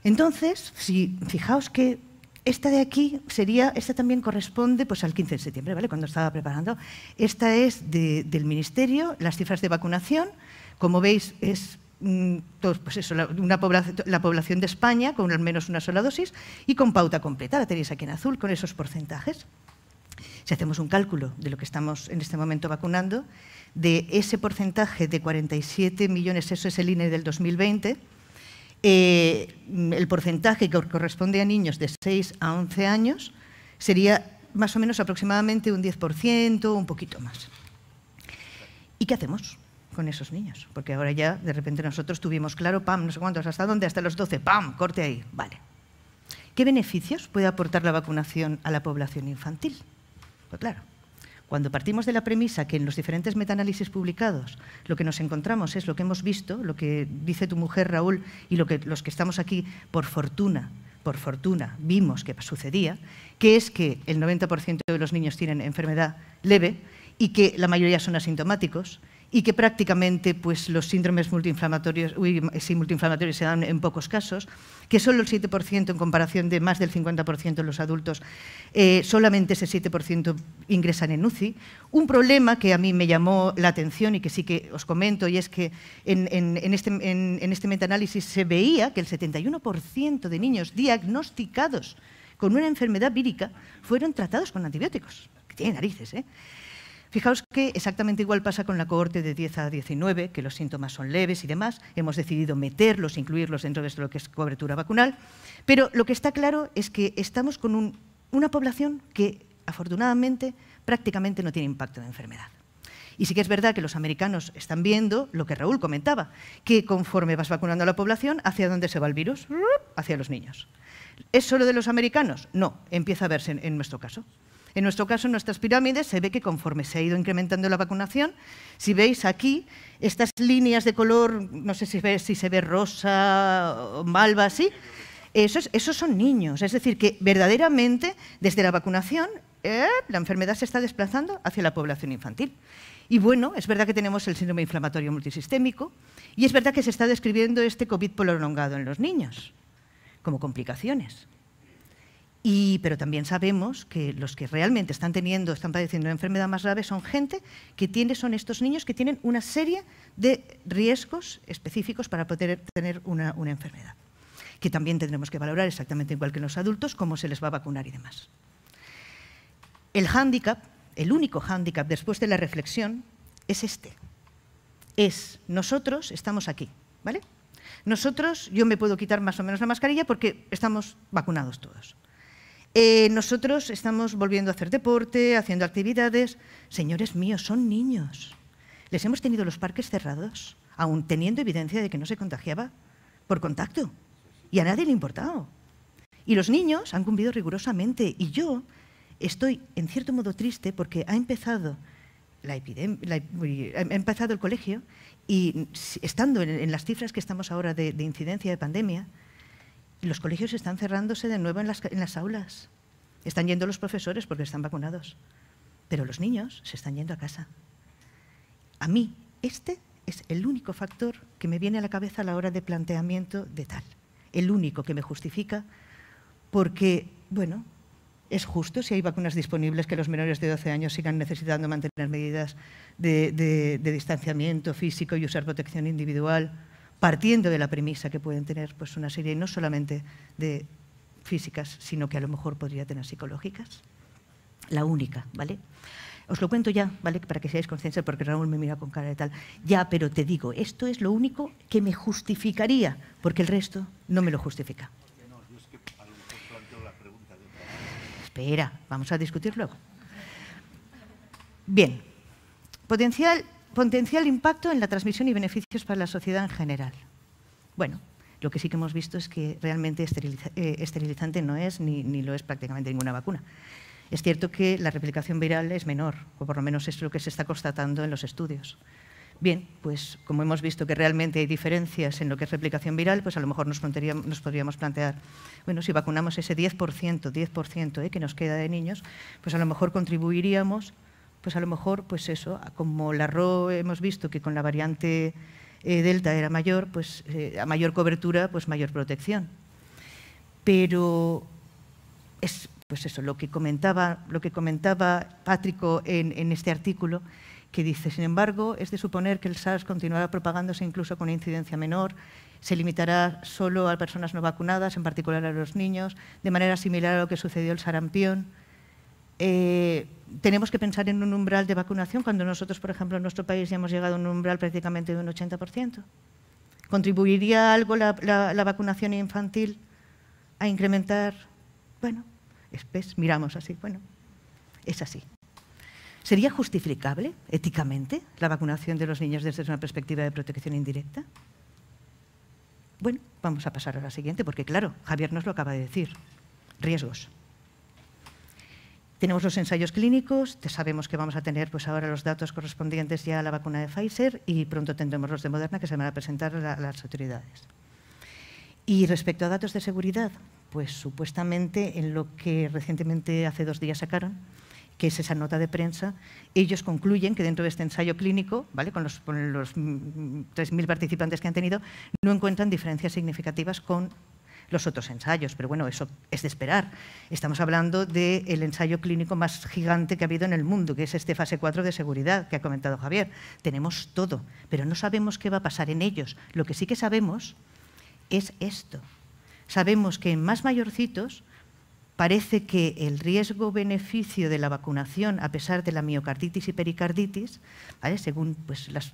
Entonces, si, fijaos que esta de aquí sería, esta también corresponde pues, al 15 de septiembre, ¿vale? cuando estaba preparando. Esta es del Ministerio, las cifras de vacunación. Como veis, es mm, pues una población, la población de España con al menos una sola dosis y con pauta completa, la tenéis aquí en azul, con esos porcentajes. Si hacemos un cálculo de lo que estamos en este momento vacunando, de ese porcentaje de 47 millones, eso es el INE del 2020, eh, el porcentaje que corresponde a niños de 6 a 11 años sería más o menos aproximadamente un 10%, un poquito más. ¿Y qué hacemos con esos niños? Porque ahora ya de repente nosotros tuvimos claro, pam, no sé cuántos, hasta dónde, hasta los 12, pam, corte ahí, vale. ¿Qué beneficios puede aportar la vacunación a la población infantil? Pues claro, cuando partimos de la premisa que en los diferentes metaanálisis publicados lo que nos encontramos es lo que hemos visto, lo que dice tu mujer Raúl y lo que los que estamos aquí, por fortuna, por fortuna, vimos que sucedía, que es que el 90% de los niños tienen enfermedad leve y que la mayoría son asintomáticos y que prácticamente pues, los síndromes multiinflamatorios, multiinflamatorios se dan en pocos casos, que solo el 7% en comparación de más del 50% de los adultos, eh, solamente ese 7% ingresan en UCI. Un problema que a mí me llamó la atención y que sí que os comento, y es que en, este, este, metaanálisis se veía que el 71% de niños diagnosticados con una enfermedad vírica fueron tratados con antibióticos. Que tiene narices, ¿eh? Fijaos que exactamente igual pasa con la cohorte de 10 a 19, que los síntomas son leves y demás. Hemos decidido meterlos, incluirlos dentro de lo que es cobertura vacunal. Pero lo que está claro es que estamos con una población que, afortunadamente, prácticamente no tiene impacto de enfermedad. Y sí que es verdad que los americanos están viendo lo que Raúl comentaba, que conforme vas vacunando a la población, ¿hacia dónde se va el virus? Hacia los niños. ¿Es solo de los americanos? No, empieza a verse en nuestro caso. En nuestro caso, en nuestras pirámides, se ve que conforme se ha ido incrementando la vacunación, si veis aquí, estas líneas de color, no sé si, se ve rosa, o malva, así, esos, esos son niños. Es decir, que verdaderamente, desde la vacunación, eh, la enfermedad se está desplazando hacia la población infantil. Y bueno, es verdad que tenemos el síndrome inflamatorio multisistémico y es verdad que se está describiendo este COVID prolongado en los niños como complicaciones pero también sabemos que los que realmente están teniendo, están padeciendo una enfermedad más grave son gente que tiene, son estos niños que tienen una serie de riesgos específicos para poder tener una, enfermedad, que también tendremos que valorar exactamente igual que en los adultos, cómo se les va a vacunar y demás. El hándicap, el único hándicap después de la reflexión, es este. Es nosotros estamos aquí, ¿vale? Nosotros, yo me puedo quitar más o menos la mascarilla porque estamos vacunados todos. Eh, nosotros estamos volviendo a hacer deporte, haciendo actividades. Señores míos, son niños. Les hemos tenido los parques cerrados, aún teniendo evidencia de que no se contagiaba por contacto. Y a nadie le importaba. Y los niños han cumplido rigurosamente. Y yo estoy, en cierto modo, triste porque ha empezado, la ha empezado el colegio y estando en, las cifras que estamos ahora de incidencia de pandemia, los colegios están cerrándose de nuevo en las, aulas. Están yendo los profesores porque están vacunados. Pero los niños se están yendo a casa. A mí, este es el único factor que me viene a la cabeza a la hora de planteamiento de tal. El único que me justifica porque, bueno, es justo si hay vacunas disponibles que los menores de 12 años sigan necesitando mantener medidas de, de distanciamiento físico y usar protección individual partiendo de la premisa que pueden tener pues, una serie no solamente de físicas, sino que a lo mejor podría tener psicológicas. La única, ¿vale? Os lo cuento ya, ¿vale? Para que seáis conscientes, porque Raúl me mira con cara de tal. Ya, pero te digo, esto es lo único que me justificaría, porque el resto no me lo justifica. Espera, vamos a discutir luego. Bien, potencial potencial impacto en la transmisión y beneficios para la sociedad en general. Bueno, lo que sí que hemos visto es que realmente eh, esterilizante no es ni, lo es prácticamente ninguna vacuna. Es cierto que la replicación viral es menor, o por lo menos es lo que se está constatando en los estudios. Bien, pues como hemos visto que realmente hay diferencias en lo que es replicación viral, pues a lo mejor nos, nos podríamos plantear, bueno, si vacunamos ese 10%, 10% eh, que nos queda de niños, pues a lo mejor contribuiríamos pues a lo mejor, pues eso, como la RO hemos visto que con la variante eh, delta era mayor, pues eh, a mayor cobertura, pues mayor protección. Pero es, pues eso, lo que comentaba, lo que comentaba Pátrico en, este artículo, que dice, sin embargo, es de suponer que el SARS continuará propagándose incluso con incidencia menor, se limitará solo a personas no vacunadas, en particular a los niños, de manera similar a lo que sucedió el sarampión. Eh, tenemos que pensar en un umbral de vacunación cuando nosotros, por ejemplo, en nuestro país ya hemos llegado a un umbral prácticamente de un 80%. ¿Contribuiría algo la, vacunación infantil a incrementar? Bueno, miramos así, bueno, es así. ¿Sería justificable éticamente la vacunación de los niños desde una perspectiva de protección indirecta? Bueno, vamos a pasar a la siguiente, porque claro, Javier nos lo acaba de decir. Riesgos. Tenemos los ensayos clínicos, sabemos que vamos a tener pues, ahora los datos correspondientes ya a la vacuna de Pfizer y pronto tendremos los de Moderna que se van a presentar a las autoridades. Y respecto a datos de seguridad, pues supuestamente en lo que recientemente hace dos días sacaron, que es esa nota de prensa, ellos concluyen que dentro de este ensayo clínico, ¿vale? con los, con los 3.000 mm, participantes que han tenido, no encuentran diferencias significativas con los otros ensayos, pero bueno, eso es de esperar. Estamos hablando del ensayo clínico más gigante que ha habido en el mundo, que es este fase 4 de seguridad que ha comentado Javier. Tenemos todo, pero no sabemos qué va a pasar en ellos. Lo que sí que sabemos es esto. Sabemos que en más mayorcitos parece que el riesgo-beneficio de la vacunación, a pesar de la miocarditis y pericarditis, según pues, las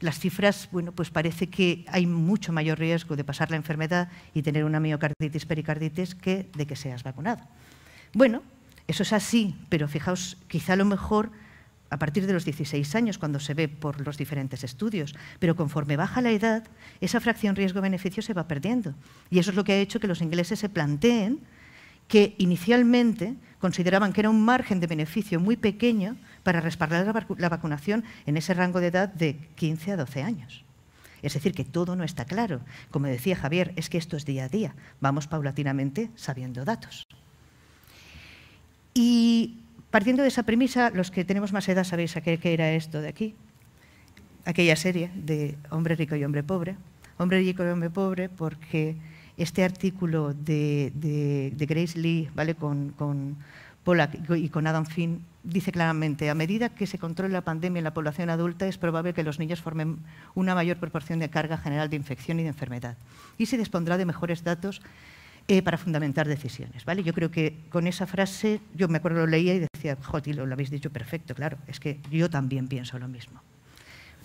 las cifras, bueno, pues parece que hay mucho mayor riesgo de pasar la enfermedad y tener una miocarditis, pericarditis, que de que seas vacunado. Bueno, eso es así, pero fijaos, quizá a lo mejor a partir de los 16 años, cuando se ve por los diferentes estudios, pero conforme baja la edad, esa fracción riesgo-beneficio se va perdiendo. Y eso es lo que ha hecho que los ingleses se planteen que inicialmente consideraban que era un margen de beneficio muy pequeño para respaldar la, vacunación en ese rango de edad de 15 a 12 años. Es decir, que todo no está claro. Como decía Javier, es que esto es día a día. Vamos paulatinamente sabiendo datos. Y partiendo de esa premisa, los que tenemos más edad sabéis a qué, era esto de aquí. Aquella serie de Hombre rico y hombre pobre. Hombre rico y hombre pobre porque este artículo de, Grace Lee, ¿vale? con, con Pollack y con Adam Finn, dice claramente, a medida que se controle la pandemia en la población adulta, es probable que los niños formen una mayor proporción de carga general de infección y de enfermedad. Y se dispondrá de mejores datos eh, para fundamentar decisiones. ¿vale? Yo creo que con esa frase, yo me acuerdo, lo leía y decía, Joti, lo habéis dicho perfecto, claro, es que yo también pienso lo mismo.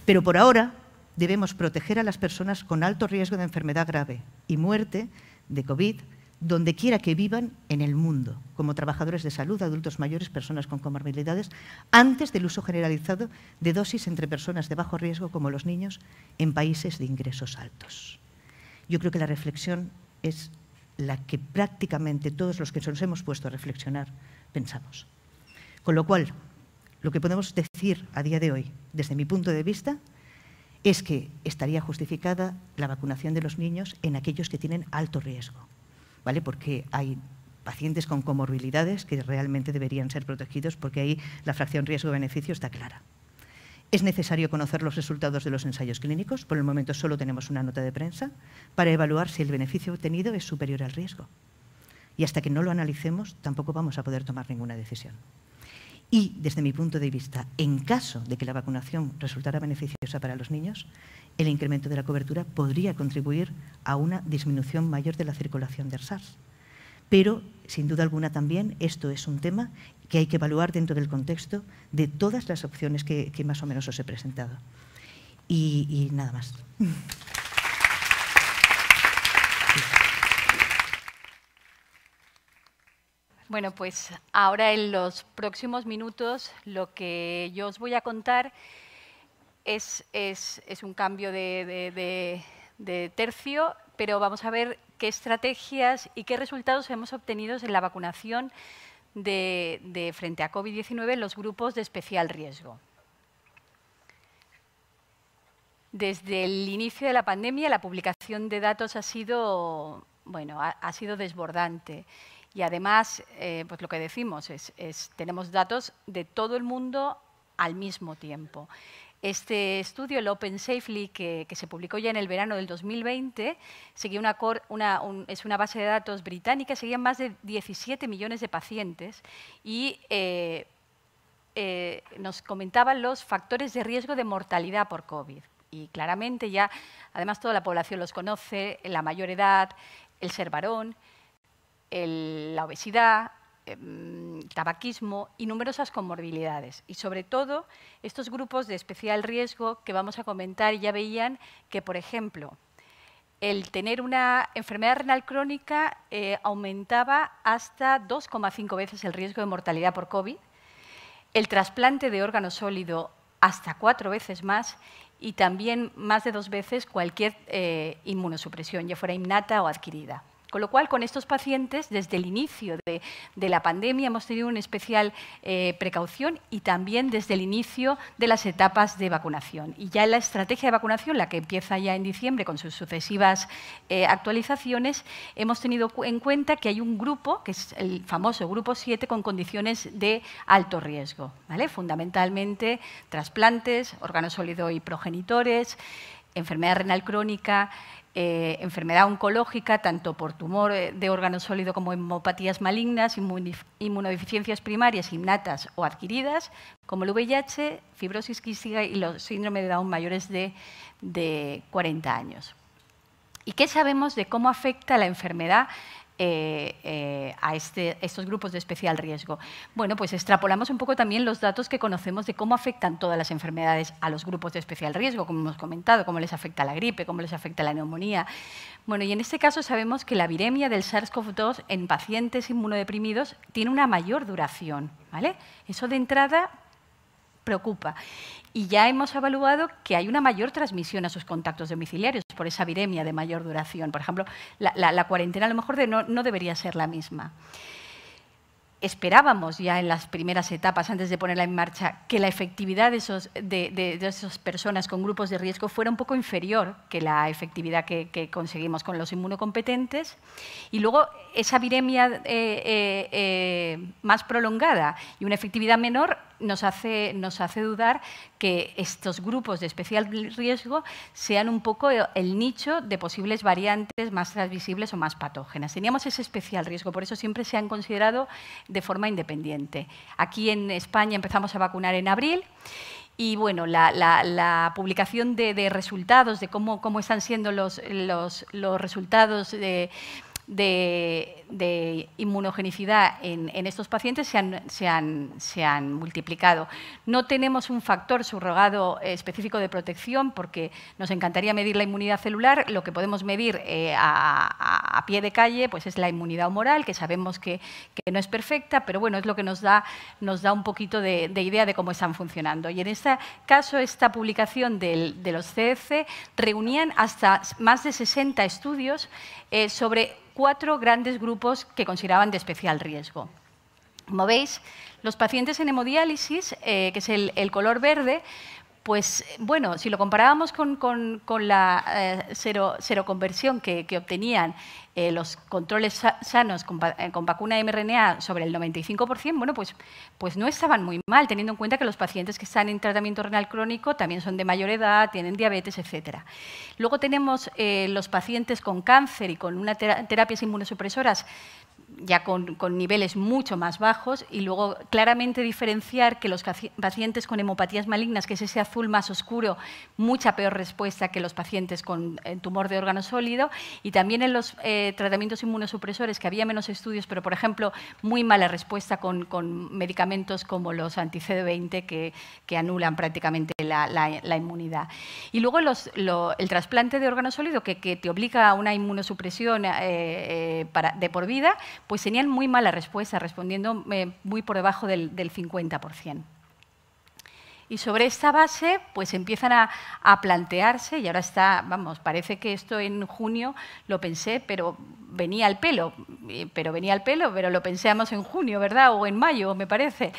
Pero por ahora debemos proteger a las personas con alto riesgo de enfermedad grave y muerte de COVID donde quiera que vivan en el mundo, como trabajadores de salud, adultos mayores, personas con comorbilidades, antes del uso generalizado de dosis entre personas de bajo riesgo como los niños en países de ingresos altos. Yo creo que la reflexión es la que prácticamente todos los que nos hemos puesto a reflexionar pensamos. Con lo cual, lo que podemos decir a día de hoy, desde mi punto de vista, es que estaría justificada la vacunación de los niños en aquellos que tienen alto riesgo. Porque hay pacientes con comorbilidades que realmente deberían ser protegidos porque ahí la fracción riesgo-beneficio está clara. Es necesario conocer los resultados de los ensayos clínicos, por el momento solo tenemos una nota de prensa, para evaluar si el beneficio obtenido es superior al riesgo. Y hasta que no lo analicemos, tampoco vamos a poder tomar ninguna decisión. Y desde mi punto de vista, en caso de que la vacunación resultara beneficiosa para los niños, el incremento de la cobertura podría contribuir a una disminución mayor de la circulación de SARS. Pero, sin duda alguna también, esto es un tema que hay que evaluar dentro del contexto de todas las opciones que, más o menos os he presentado. Y, y nada más. Bueno, pues ahora en los próximos minutos lo que yo os voy a contar es, un cambio de, tercio, pero vamos a ver qué estrategias y qué resultados hemos obtenido en la vacunación de, frente a COVID-19 en los grupos de especial riesgo. Desde el inicio de la pandemia, la publicación de datos ha sido, sido desbordante. Y además, eh, pues lo que decimos es, es, tenemos datos de todo el mundo al mismo tiempo. Este estudio, el Open Safely, que, se publicó ya en el verano del 2020, seguía una, es una base de datos británica, seguían más de 17 millones de pacientes y eh, eh, nos comentaban los factores de riesgo de mortalidad por COVID. Y claramente ya, además toda la población los conoce, la mayor edad, el ser varón, la obesidad, Em, tabaquismo y numerosas comorbilidades. Y sobre todo, estos grupos de especial riesgo que vamos a comentar ya veían que, por ejemplo, el tener una enfermedad renal crónica eh, aumentaba hasta 2,5 veces el riesgo de mortalidad por COVID, el trasplante de órgano sólido hasta cuatro veces más y también más de dos veces cualquier eh, inmunosupresión, ya fuera innata o adquirida. Con lo cual, con estos pacientes, desde el inicio de, la pandemia hemos tenido una especial eh, precaución y también desde el inicio de las etapas de vacunación. Y ya en la estrategia de vacunación, la que empieza ya en diciembre con sus sucesivas eh, actualizaciones, hemos tenido en cuenta que hay un grupo, que es el famoso grupo 7, con condiciones de alto riesgo, fundamentalmente trasplantes, órganos sólidos y progenitores, enfermedad renal crónica, eh, enfermedad oncológica, tanto por tumor eh, de órgano sólido como hemopatías malignas, inmunodeficiencias primarias innatas o adquiridas, como el VIH, fibrosis quística y los síndromes de Down mayores de, de 40 años. ¿Y qué sabemos de cómo afecta la enfermedad eh, eh, a este, estos grupos de especial riesgo. Bueno, pues extrapolamos un poco también los datos que conocemos de cómo afectan todas las enfermedades a los grupos de especial riesgo, como hemos comentado, cómo les afecta la gripe, cómo les afecta la neumonía. Bueno, y en este caso sabemos que la viremia del SARS-CoV-2 en pacientes inmunodeprimidos tiene una mayor duración. ¿vale? Eso de entrada preocupa. Y ya hemos evaluado que hay una mayor transmisión a sus contactos domiciliarios por esa viremia de mayor duración. Por ejemplo, la, cuarentena a lo mejor de no, debería ser la misma esperábamos ya en las primeras etapas, antes de ponerla en marcha, que la efectividad de, esos, de, esas personas con grupos de riesgo fuera un poco inferior que la efectividad que, conseguimos con los inmunocompetentes. Y luego esa viremia eh, eh, eh, más prolongada y una efectividad menor nos hace, nos hace dudar que estos grupos de especial riesgo sean un poco el nicho de posibles variantes más transmisibles o más patógenas. Teníamos ese especial riesgo, por eso siempre se han considerado de forma independiente. Aquí en España empezamos a vacunar en abril y bueno, la, publicación de, resultados, de cómo, cómo están siendo los, los, resultados de de inmunogenicidad en, estos pacientes se han, se, han, multiplicado. No tenemos un factor subrogado específico de protección porque nos encantaría medir la inmunidad celular. Lo que podemos medir eh, a, pie de calle pues es la inmunidad humoral, que sabemos que, no es perfecta, pero bueno, es lo que nos da, nos da un poquito de, idea de cómo están funcionando. Y en este caso, esta publicación del, de los CDC e reunían hasta más de 60 estudios eh, sobre cuatro grandes grupos que consideraban de especial riesgo. Como veis, los pacientes en hemodiálisis, eh, que es el, color verde, pues bueno, si lo comparábamos con, la cero, eh, conversión que obtenían eh, los controles sanos eh, con, vacuna mRNA sobre el 95%, bueno, pues, pues no estaban muy mal, teniendo en cuenta que los pacientes que están en tratamiento renal crónico también son de mayor edad, tienen diabetes, etc. Luego tenemos eh, los pacientes con cáncer y con una terapias inmunosupresoras ya con, niveles mucho más bajos y luego claramente diferenciar que los pacientes con hemopatías malignas, que es ese azul más oscuro, mucha peor respuesta que los pacientes con eh, tumor de órgano sólido y también en los eh, tratamientos inmunosupresores, que había menos estudios, pero por ejemplo, muy mala respuesta con, medicamentos como los anti-CD20 que, anulan prácticamente la, inmunidad. Y luego el trasplante de órgano sólido, que, te obliga a una inmunosupresión eh, de por vida, pues tenían muy mala respuesta, respondiendo eh, muy por debajo del, 50%. Y sobre esta base, pues empiezan a, a, plantearse, y ahora está, vamos, parece que esto en junio lo pensé, pero venía al pelo, eh, pero venía al pelo, pero lo pensamos en junio, ¿verdad? O en mayo, me parece.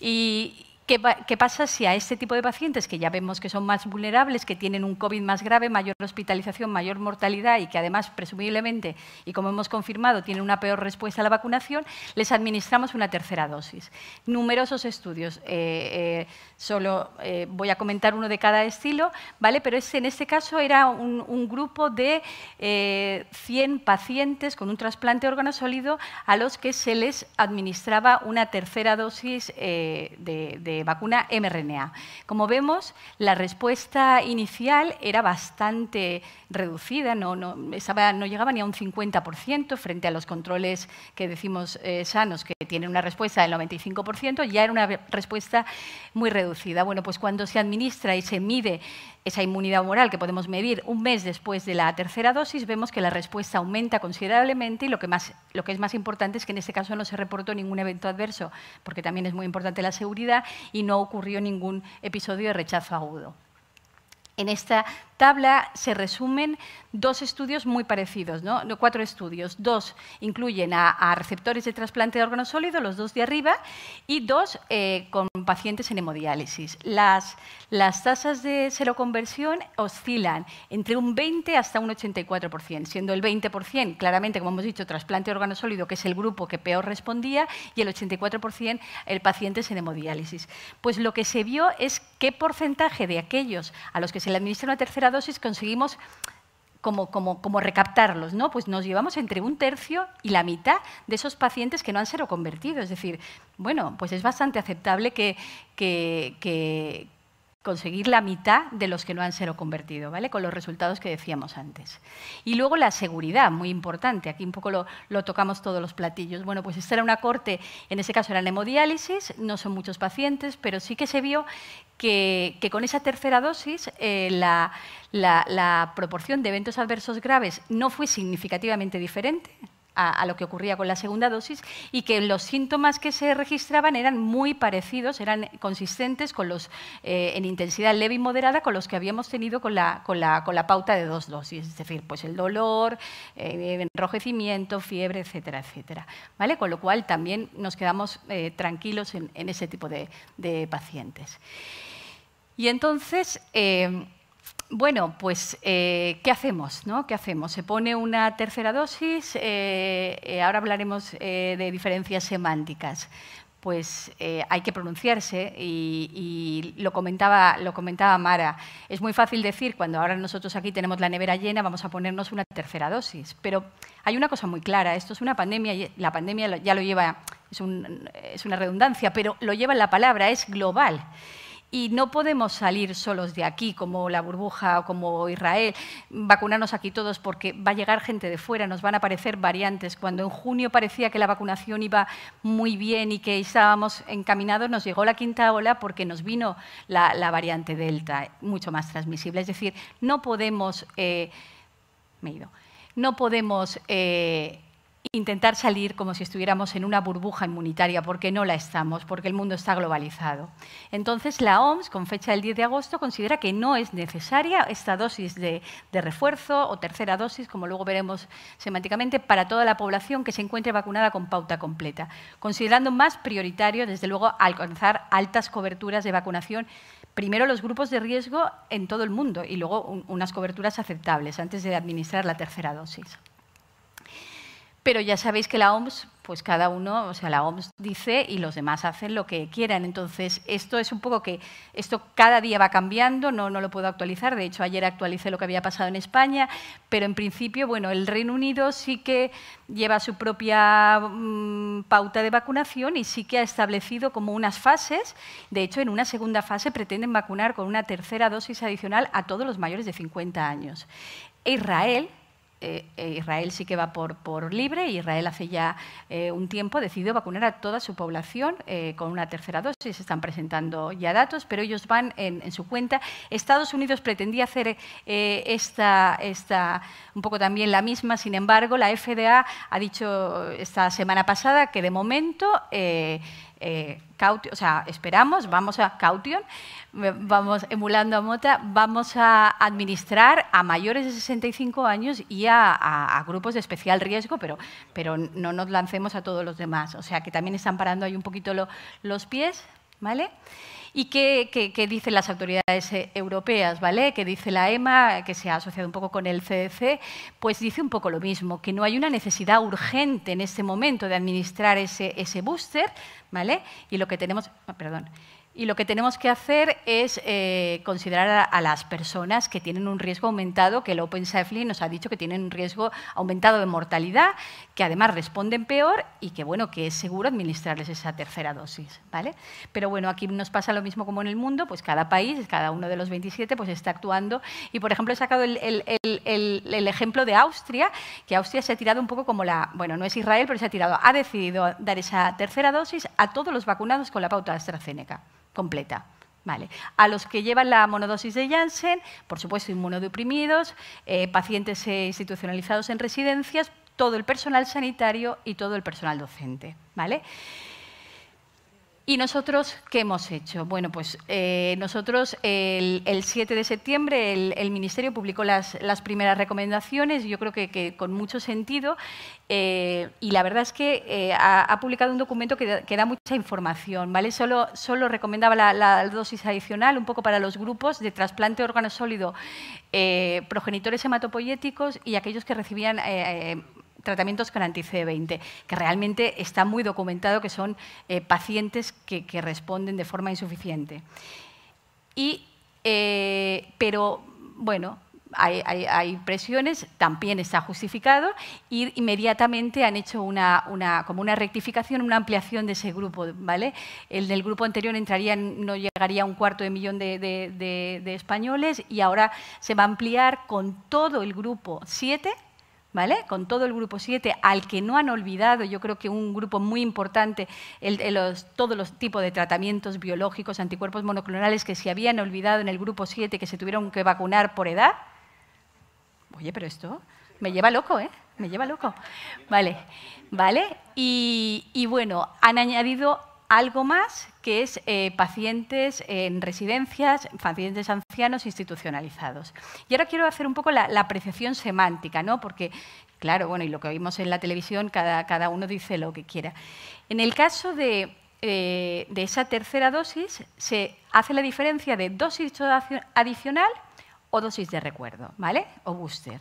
Y, ¿Qué, pasa si a este tipo de pacientes, que ya vemos que son más vulnerables, que tienen un COVID más grave, mayor hospitalización, mayor mortalidad y que además, presumiblemente, y como hemos confirmado, tienen una peor respuesta a la vacunación, les administramos una tercera dosis? Numerosos estudios, eh, eh, solo eh, voy a comentar uno de cada estilo, ¿vale? pero en este caso era un, grupo de 100 pacientes con un trasplante de órgano sólido a los que se les administraba una tercera dosis de, de vacuna mRNA. Como vemos, la respuesta inicial era bastante reducida, no, llegaba ni a un 50% frente a los controles que decimos eh, sanos, que tienen una respuesta del 95%, ya era una respuesta muy reducida. Bueno, pues cuando se administra y se mide esa inmunidad moral que podemos medir un mes después de la tercera dosis, vemos que la respuesta aumenta considerablemente y lo que, más, lo que es más importante es que en este caso no se reportó ningún evento adverso, porque también es muy importante la seguridad, y no ocurrió ningún episodio de rechazo agudo. En esta tabla se resumen dos estudios muy parecidos, ¿no? cuatro estudios. Dos incluyen a, receptores de trasplante de órgano sólido, los dos de arriba, y dos eh, con pacientes en hemodiálisis. Las, tasas de seroconversión oscilan entre un 20 hasta un 84%, siendo el 20%, claramente, como hemos dicho, trasplante de órgano sólido, que es el grupo que peor respondía, y el 84% el paciente en hemodiálisis. Pues lo que se vio es qué porcentaje de aquellos a los que se le administra una tercera dosis conseguimos como, recaptarlos, ¿no? Pues nos llevamos entre un tercio y la mitad de esos pacientes que no han sido convertidos. Es decir, bueno, pues es bastante aceptable que, conseguir la mitad de los que no han sido convertido, ¿vale? Con los resultados que decíamos antes. Y luego la seguridad, muy importante. Aquí un poco lo, tocamos todos los platillos. Bueno, pues esta era una corte, en ese caso era hemodiálisis, no son muchos pacientes, pero sí que se vio que, con esa tercera dosis eh, la, la proporción de eventos adversos graves no fue significativamente diferente, a, lo que ocurría con la segunda dosis y que los síntomas que se registraban eran muy parecidos, eran consistentes con los, eh, en intensidad leve y moderada con los que habíamos tenido con la, con la, pauta de dos dosis, es decir, pues el dolor, eh, enrojecimiento, fiebre, etcétera, etcétera. ¿Vale? Con lo cual también nos quedamos eh, tranquilos en, ese tipo de, pacientes. Y entonces, bueno, pues, eh, ¿qué hacemos? No? ¿Qué hacemos? Se pone una tercera dosis, eh, eh, ahora hablaremos de diferencias semánticas. Pues hay que pronunciarse y, lo, comentaba, lo comentaba Mara. Es muy fácil decir, cuando ahora nosotros aquí tenemos la nevera llena, vamos a ponernos una tercera dosis. Pero hay una cosa muy clara, esto es una pandemia, y la pandemia ya lo lleva, es, es una redundancia, pero lo lleva la palabra, es global y no podemos salir solos de aquí, como la burbuja o como Israel, vacunarnos aquí todos porque va a llegar gente de fuera, nos van a aparecer variantes. Cuando en junio parecía que la vacunación iba muy bien y que estábamos encaminados, nos llegó la quinta ola porque nos vino la, variante Delta, mucho más transmisible. Es decir, no podemos... Eh, me he ido. No podemos... Eh, intentar salir como si estuviéramos en una burbuja inmunitaria, porque no la estamos, porque el mundo está globalizado. Entonces, la OMS, con fecha del 10 de agosto, considera que no es necesaria esta dosis de, refuerzo o tercera dosis, como luego veremos semánticamente, para toda la población que se encuentre vacunada con pauta completa, considerando más prioritario, desde luego, alcanzar altas coberturas de vacunación primero los grupos de riesgo en todo el mundo y luego unas coberturas aceptables antes de administrar la tercera dosis pero ya sabéis que la OMS, pues cada uno, o sea, la OMS dice y los demás hacen lo que quieran. Entonces, esto es un poco que esto cada día va cambiando, no, no lo puedo actualizar. De hecho, ayer actualicé lo que había pasado en España, pero en principio, bueno, el Reino Unido sí que lleva su propia mm, pauta de vacunación y sí que ha establecido como unas fases. De hecho, en una segunda fase pretenden vacunar con una tercera dosis adicional a todos los mayores de 50 años. Israel eh, eh, Israel sí que va por, libre. Israel hace ya eh, un tiempo decidió vacunar a toda su población con una tercera dosis. Se Están presentando ya datos, pero ellos van en, en su cuenta. Estados Unidos pretendía hacer esta, esta, un poco también la misma. Sin embargo, la FDA ha dicho esta semana pasada que de momento eh, o sea, esperamos, vamos a caution, vamos emulando a Mota, vamos a administrar a mayores de 65 años y a, grupos de especial riesgo, pero, pero no nos lancemos a todos los demás. O sea, que también están parando ahí un poquito los pies ¿Vale? ¿Y qué, dicen las autoridades eh, europeas? ¿vale? Qué dice la EMA, que se ha asociado un poco con el CDC, pues dice un poco lo mismo, que no hay una necesidad urgente en este momento de administrar ese, ese booster, ¿vale? Y lo que tenemos, ah, perdón, y lo que tenemos que hacer es eh, considerar a, las personas que tienen un riesgo aumentado, que el Open Safely nos ha dicho que tienen un riesgo aumentado de mortalidad, que además responden peor y que, bueno, que es seguro administrarles esa tercera dosis. ¿vale? Pero bueno, aquí nos pasa lo mismo como en el mundo, pues cada país, cada uno de los 27, pues está actuando. Y, por ejemplo, he sacado el, el ejemplo de Austria, que Austria se ha tirado un poco como la, bueno, no es Israel, pero se ha tirado, ha decidido dar esa tercera dosis a todos los vacunados con la pauta AstraZeneca completa. Vale. A los que llevan la monodosis de Janssen, por supuesto inmunodeprimidos, eh, pacientes eh, institucionalizados en residencias, todo el personal sanitario y todo el personal docente. ¿vale? ¿Y nosotros qué hemos hecho? Bueno, pues eh, nosotros el, 7 de septiembre el, Ministerio publicó las, primeras recomendaciones, yo creo que, con mucho sentido, eh, y la verdad es que eh, ha, publicado un documento que da, mucha información, ¿vale? Solo, recomendaba la, dosis adicional, un poco para los grupos de trasplante órgano sólido, progenitores hematopoyéticos y aquellos que recibían tratamientos con anti 20 que realmente está muy documentado que son eh, pacientes que, responden de forma insuficiente. Y, eh, pero, bueno, hay, presiones, también está justificado, y inmediatamente han hecho una, una, como una rectificación, una ampliación de ese grupo. ¿vale? El del grupo anterior entraría, no llegaría a un cuarto de millón de, de españoles y ahora se va a ampliar con todo el grupo 7 ¿Vale? Con todo el grupo 7, al que no han olvidado, yo creo que un grupo muy importante, los, todos los tipos de tratamientos biológicos, anticuerpos monoclonales que se habían olvidado en el grupo 7, que se tuvieron que vacunar por edad. Oye, pero esto me lleva loco, ¿eh? Me lleva loco. Vale, vale. Y, y bueno, han añadido algo más que es eh, pacientes en residencias, pacientes ancianos institucionalizados. Y ahora quiero hacer un poco la, apreciación semántica, ¿no? porque claro, bueno, y lo que oímos en la televisión, cada, cada uno dice lo que quiera. En el caso de, eh, de esa tercera dosis, se hace la diferencia de dosis adicional o dosis de recuerdo, ¿vale? O booster.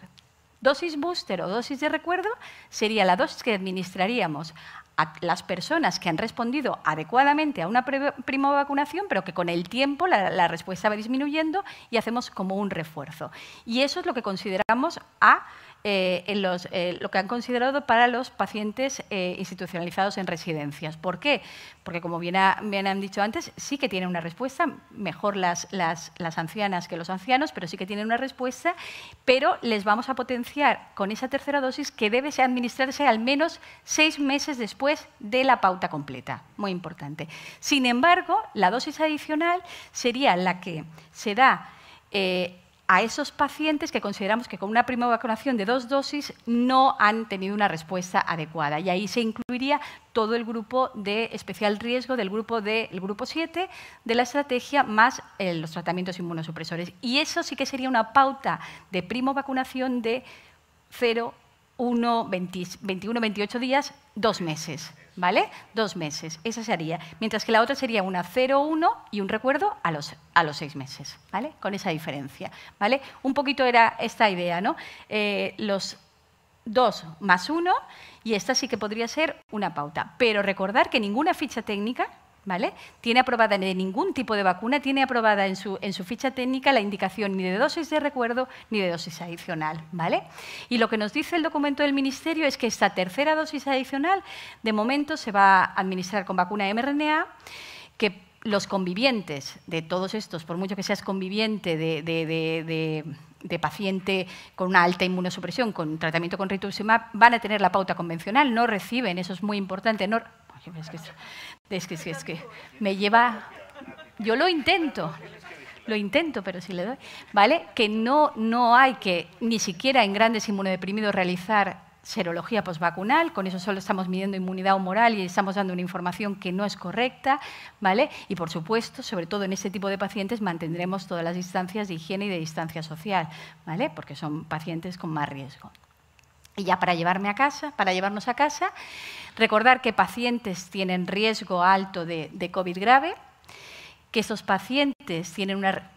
Dosis booster o dosis de recuerdo sería la dosis que administraríamos a las personas que han respondido adecuadamente a una prima vacunación, pero que con el tiempo la, la, respuesta va disminuyendo y hacemos como un refuerzo. Y eso es lo que consideramos A eh, eh, lo que han considerado para los pacientes eh, institucionalizados en residencias. ¿Por qué? Porque, como bien, han dicho antes, sí que tienen una respuesta, mejor las, ancianas que los ancianos, pero sí que tienen una respuesta, pero les vamos a potenciar con esa tercera dosis que debe administrarse al menos seis meses después de la pauta completa. Muy importante. Sin embargo, la dosis adicional sería la que se da a esos pacientes que consideramos que con una primera vacunación de dos dosis no han tenido una respuesta adecuada. Y ahí se incluiría todo el grupo de especial riesgo del grupo, de, el grupo 7 de la estrategia más los tratamientos inmunosupresores. Y eso sí que sería una pauta de primo vacunación de cero 1, 21, 28 días, dos meses, ¿vale? Dos meses, esa sería. Mientras que la otra sería una 0, 1 y un recuerdo a los, a los seis meses, ¿vale? Con esa diferencia, ¿vale? Un poquito era esta idea, ¿no? Eh, los dos más uno y esta sí que podría ser una pauta. Pero recordar que ninguna ficha técnica ¿vale? Tiene aprobada ningún tipo de vacuna, tiene aprobada en su, ficha técnica la indicación ni de dosis de recuerdo ni de dosis adicional, ¿vale? Y lo que nos dice el documento del Ministerio es que esta tercera dosis adicional, de momento, se va a administrar con vacuna mRNA, que los convivientes de todos estos, por mucho que seas conviviente de, paciente con una alta inmunosupresión, con tratamiento con rituximab, van a tener la pauta convencional, no reciben, eso es muy importante, no es que, es que, es que me lleva... Yo lo intento, lo intento, pero si le doy, ¿vale? Que no, no hay que, ni siquiera en grandes inmunodeprimidos, realizar serología postvacunal. con eso solo estamos midiendo inmunidad humoral y estamos dando una información que no es correcta, ¿vale? Y por supuesto, sobre todo en este tipo de pacientes, mantendremos todas las distancias de higiene y de distancia social, ¿vale? Porque son pacientes con más riesgo. Y ya para llevarme a casa, para llevarnos a casa, Recordar que pacientes tienen riesgo alto de, COVID grave, que esos pacientes tienen una...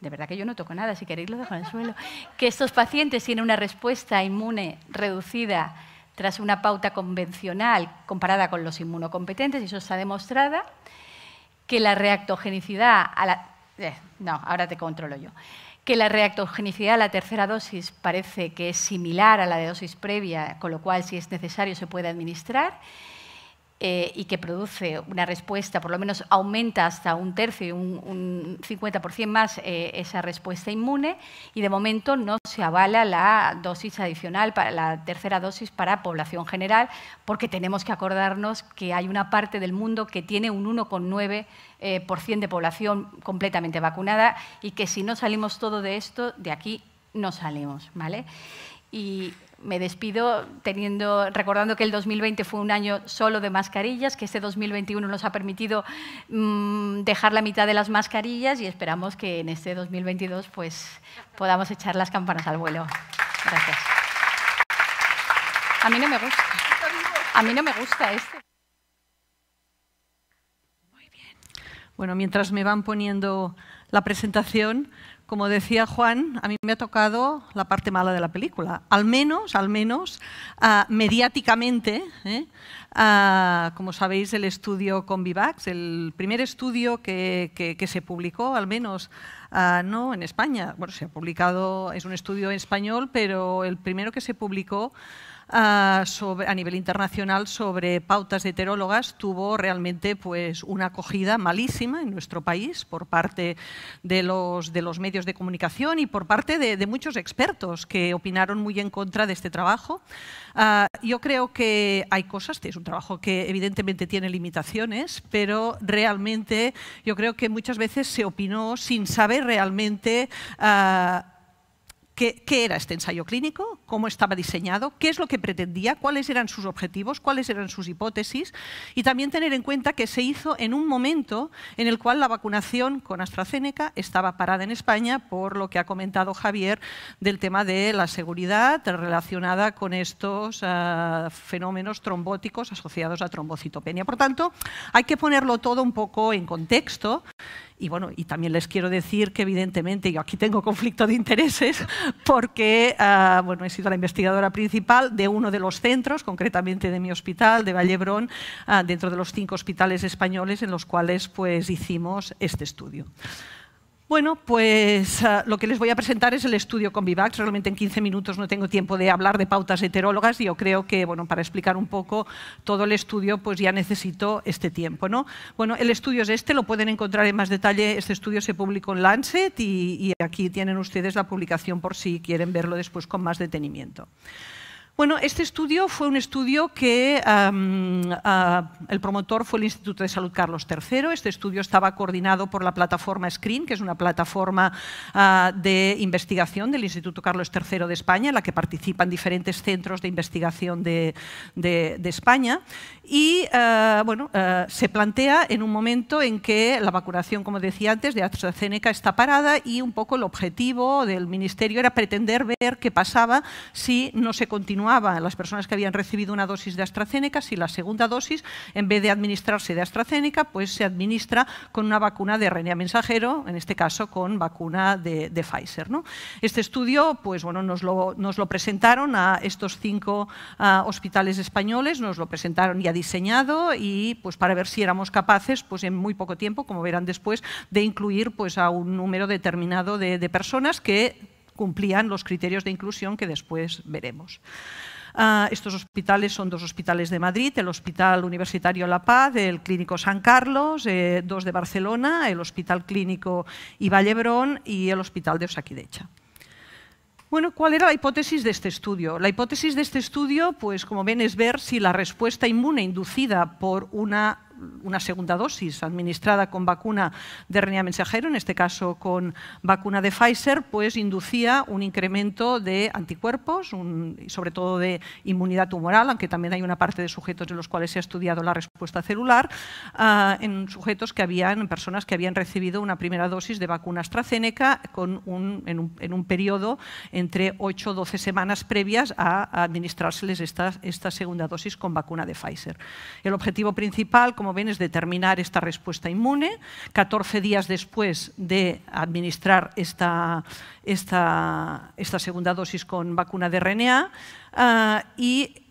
De verdad que yo no toco nada, si queréis lo dejo en suelo. Que estos pacientes tienen una respuesta inmune reducida tras una pauta convencional comparada con los inmunocompetentes, y eso está demostrada. Que la reactogenicidad a la... Eh, no, ahora te controlo yo que la reactogenicidad de la tercera dosis parece que es similar a la de dosis previa, con lo cual, si es necesario, se puede administrar. Eh, y que produce una respuesta, por lo menos aumenta hasta un tercio, un, un 50% más eh, esa respuesta inmune y de momento no se avala la dosis adicional, para, la tercera dosis para población general, porque tenemos que acordarnos que hay una parte del mundo que tiene un 1,9% eh, por de población completamente vacunada y que si no salimos todo de esto, de aquí no salimos. ¿vale? Y me despido teniendo, recordando que el 2020 fue un año solo de mascarillas, que este 2021 nos ha permitido mm, dejar la mitad de las mascarillas y esperamos que en este 2022 pues, podamos echar las campanas al vuelo. Gracias. A mí no me gusta. A mí no me gusta este. Muy bien. Bueno, mientras me van poniendo la presentación, como decía Juan, a mí me ha tocado la parte mala de la película. Al menos, al menos, ah, mediáticamente, ¿eh? ah, como sabéis, el estudio con Vivax, el primer estudio que, se publicó, al menos, ah, no en España. Bueno, se ha publicado, es un estudio en español, pero el primero que se publicó a nivel internacional sobre pautas de heterólogas tuvo realmente pues, una acogida malísima en nuestro país por parte de los, de los medios de comunicación y por parte de, muchos expertos que opinaron muy en contra de este trabajo. Ah, yo creo que hay cosas, es un trabajo que evidentemente tiene limitaciones, pero realmente yo creo que muchas veces se opinó sin saber realmente... Ah, ¿Qué, era este ensayo clínico? ¿Cómo estaba diseñado? ¿Qué es lo que pretendía? ¿Cuáles eran sus objetivos? ¿Cuáles eran sus hipótesis? Y también tener en cuenta que se hizo en un momento en el cual la vacunación con AstraZeneca estaba parada en España, por lo que ha comentado Javier del tema de la seguridad relacionada con estos ah, fenómenos trombóticos asociados a trombocitopenia. Por tanto, hay que ponerlo todo un poco en contexto y bueno, y también les quiero decir que evidentemente yo aquí tengo conflicto de intereses porque ah, bueno, he sido la investigadora principal de uno de los centros, concretamente de mi hospital, de Vallebrón, ah, dentro de los cinco hospitales españoles en los cuales pues, hicimos este estudio. Bueno, pues ah, lo que les voy a presentar es el estudio con Vivax. Realmente en 15 minutos no tengo tiempo de hablar de pautas heterólogas y yo creo que, bueno, para explicar un poco todo el estudio, pues ya necesito este tiempo, ¿no? Bueno, el estudio es este, lo pueden encontrar en más detalle. Este estudio se publicó en Lancet y aquí tienen ustedes la publicación por si quieren verlo después con más detenimiento. Bueno, este estudio fue un estudio que el promotor fue el Instituto de Salud Carlos III. Este estudio estaba coordinado por la plataforma SCREEN, que es una plataforma ah, de investigación del Instituto Carlos III de España, en la que participan diferentes centros de investigación de España y eh, bueno, eh, se plantea en un momento en que la vacunación, como decía antes, de AstraZeneca está parada y un poco el objetivo del Ministerio era pretender ver qué pasaba si no se continuaba las personas que habían recibido una dosis de AstraZeneca, si la segunda dosis, en vez de administrarse de AstraZeneca, pues se administra con una vacuna de RNA mensajero, en este caso con vacuna de, Pfizer. ¿no? Este estudio pues, bueno, nos, lo, nos lo presentaron a estos cinco ah, hospitales españoles, nos lo presentaron y diseñado y pues, para ver si éramos capaces, pues, en muy poco tiempo, como verán después, de incluir pues, a un número determinado de, personas que cumplían los criterios de inclusión que después veremos. Ah, estos hospitales son dos hospitales de Madrid, el Hospital Universitario La Paz, el Clínico San Carlos, eh, dos de Barcelona, el Hospital Clínico Ivallebrón y el Hospital de Osaquidecha. Bueno, ¿cuál era la hipótesis de este estudio? La hipótesis de este estudio, pues como ven, es ver si la respuesta inmune inducida por una una segunda dosis administrada con vacuna de RNA mensajero, en este caso con vacuna de Pfizer, pues inducía un incremento de anticuerpos, sobre todo de inmunidad tumoral, aunque también hay una parte de sujetos de los cuales se ha estudiado la respuesta celular, ah, en sujetos que habían, personas que habían recibido una primera dosis de vacuna AstraZeneca con en, un, periodo entre 8 o 12 semanas previas a, administrárseles esta, esta segunda dosis con vacuna de Pfizer. El objetivo principal, como ven, es determinar esta respuesta inmune. 14 días después de administrar esta, esta, esta segunda dosis con vacuna de RNA ah, y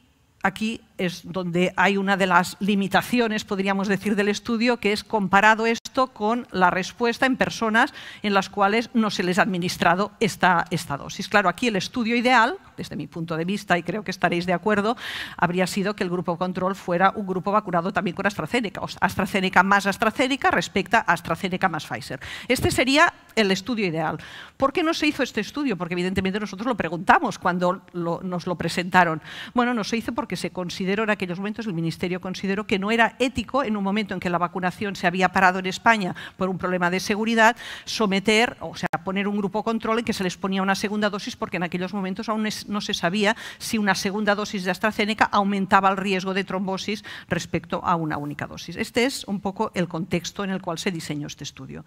aquí es donde hay una de las limitaciones, podríamos decir, del estudio, que es comparado esto con la respuesta en personas en las cuales no se les ha administrado esta, dosis. Claro, aquí el estudio ideal, desde mi punto de vista, y creo que estaréis de acuerdo, habría sido que el grupo control fuera un grupo vacunado también con AstraZeneca, o AstraZeneca más AstraZeneca respecto a AstraZeneca más Pfizer. Este sería el estudio ideal. ¿Por qué no se hizo este estudio? Porque evidentemente nosotros lo preguntamos cuando nos lo presentaron. Bueno, no se hizo porque se consideró en aquellos momentos, el Ministerio consideró que no era ético, en un momento en que la vacunación se había parado en España por un problema de seguridad, someter, o sea, poner un grupo control en que se les ponía una segunda dosis porque en aquellos momentos aún no se sabía si una segunda dosis de AstraZeneca aumentaba el riesgo de trombosis respecto a una única dosis. Este es un poco el contexto en el cual se diseñó este estudio.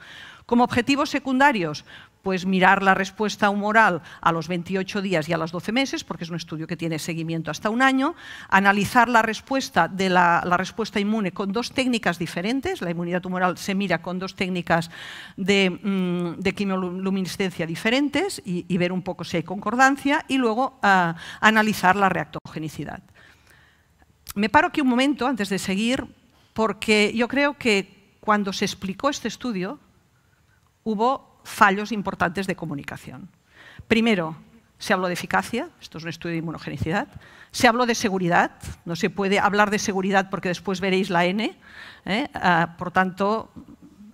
Como objetivos secundarios, pues mirar la respuesta humoral a los 28 días y a los 12 meses, porque es un estudio que tiene seguimiento hasta un año, analizar la respuesta de la, respuesta inmune con dos técnicas diferentes, la inmunidad humoral se mira con dos técnicas de, mm, de diferentes y, ver un poco si hay concordancia, y luego ah, analizar la reactogenicidad. Me paro aquí un momento antes de seguir, porque yo creo que cuando se explicó este estudio hubo fallos importantes de comunicación. Primero, se habló de eficacia, esto es un estudio de inmunogenicidad. Se habló de seguridad, no se puede hablar de seguridad porque después veréis la N. ¿eh? Ah, por tanto,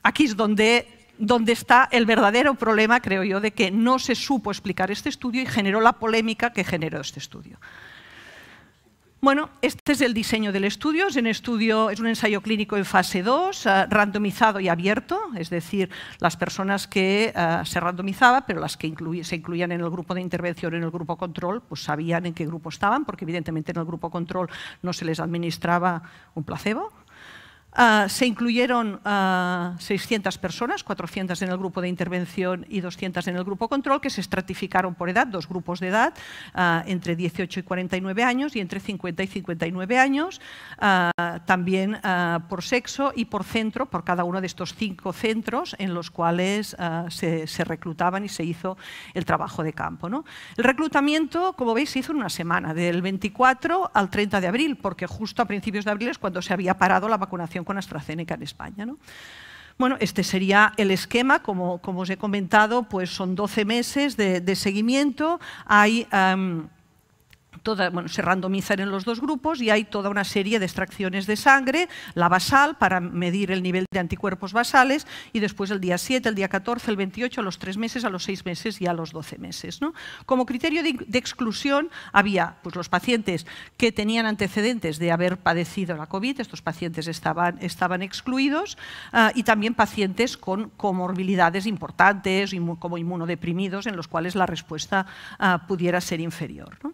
aquí es donde, donde está el verdadero problema, creo yo, de que no se supo explicar este estudio y generó la polémica que generó este estudio. Bueno, este es el diseño del estudio. Es, un, estudio, es un ensayo clínico en fase 2, eh, randomizado y abierto, es decir, las personas que eh, se randomizaba, pero las que se incluían en el grupo de intervención, en el grupo control, pues sabían en qué grupo estaban, porque evidentemente en el grupo control no se les administraba un placebo, Ah, se incluyeron 600 ah, personas, 400 en el grupo de intervención y 200 en el grupo control, que se estratificaron por edad, dos grupos de edad, ah, entre 18 y 49 años y entre 50 y 59 años, también por sexo y por centro, por cada uno de estos cinco centros en los cuales se, reclutaban y se hizo el trabajo de campo. El reclutamiento, como veis, se hizo en una semana, del 24 al 30 de abril, porque justo a principios de abril es cuando se había parado la vacunación con AstraZeneca en España. ¿no? Bueno, este sería el esquema, como, como, os he comentado, pues son 12 meses de, seguimiento. Hay se randomizan en los dos grupos y hay toda una serie de extracciones de sangre, la basal para medir el nivel de anticuerpos basales y después el día 7, el día 14, el 28, a los 3 meses, a los 6 meses y a los 12 meses. Como criterio de, exclusión había pues, los pacientes que tenían antecedentes de haber padecido la COVID, estos pacientes estaban, excluidos, ah, y también pacientes con comorbilidades importantes, como inmunodeprimidos, en los cuales la respuesta ah, pudiera ser inferior. ¿no?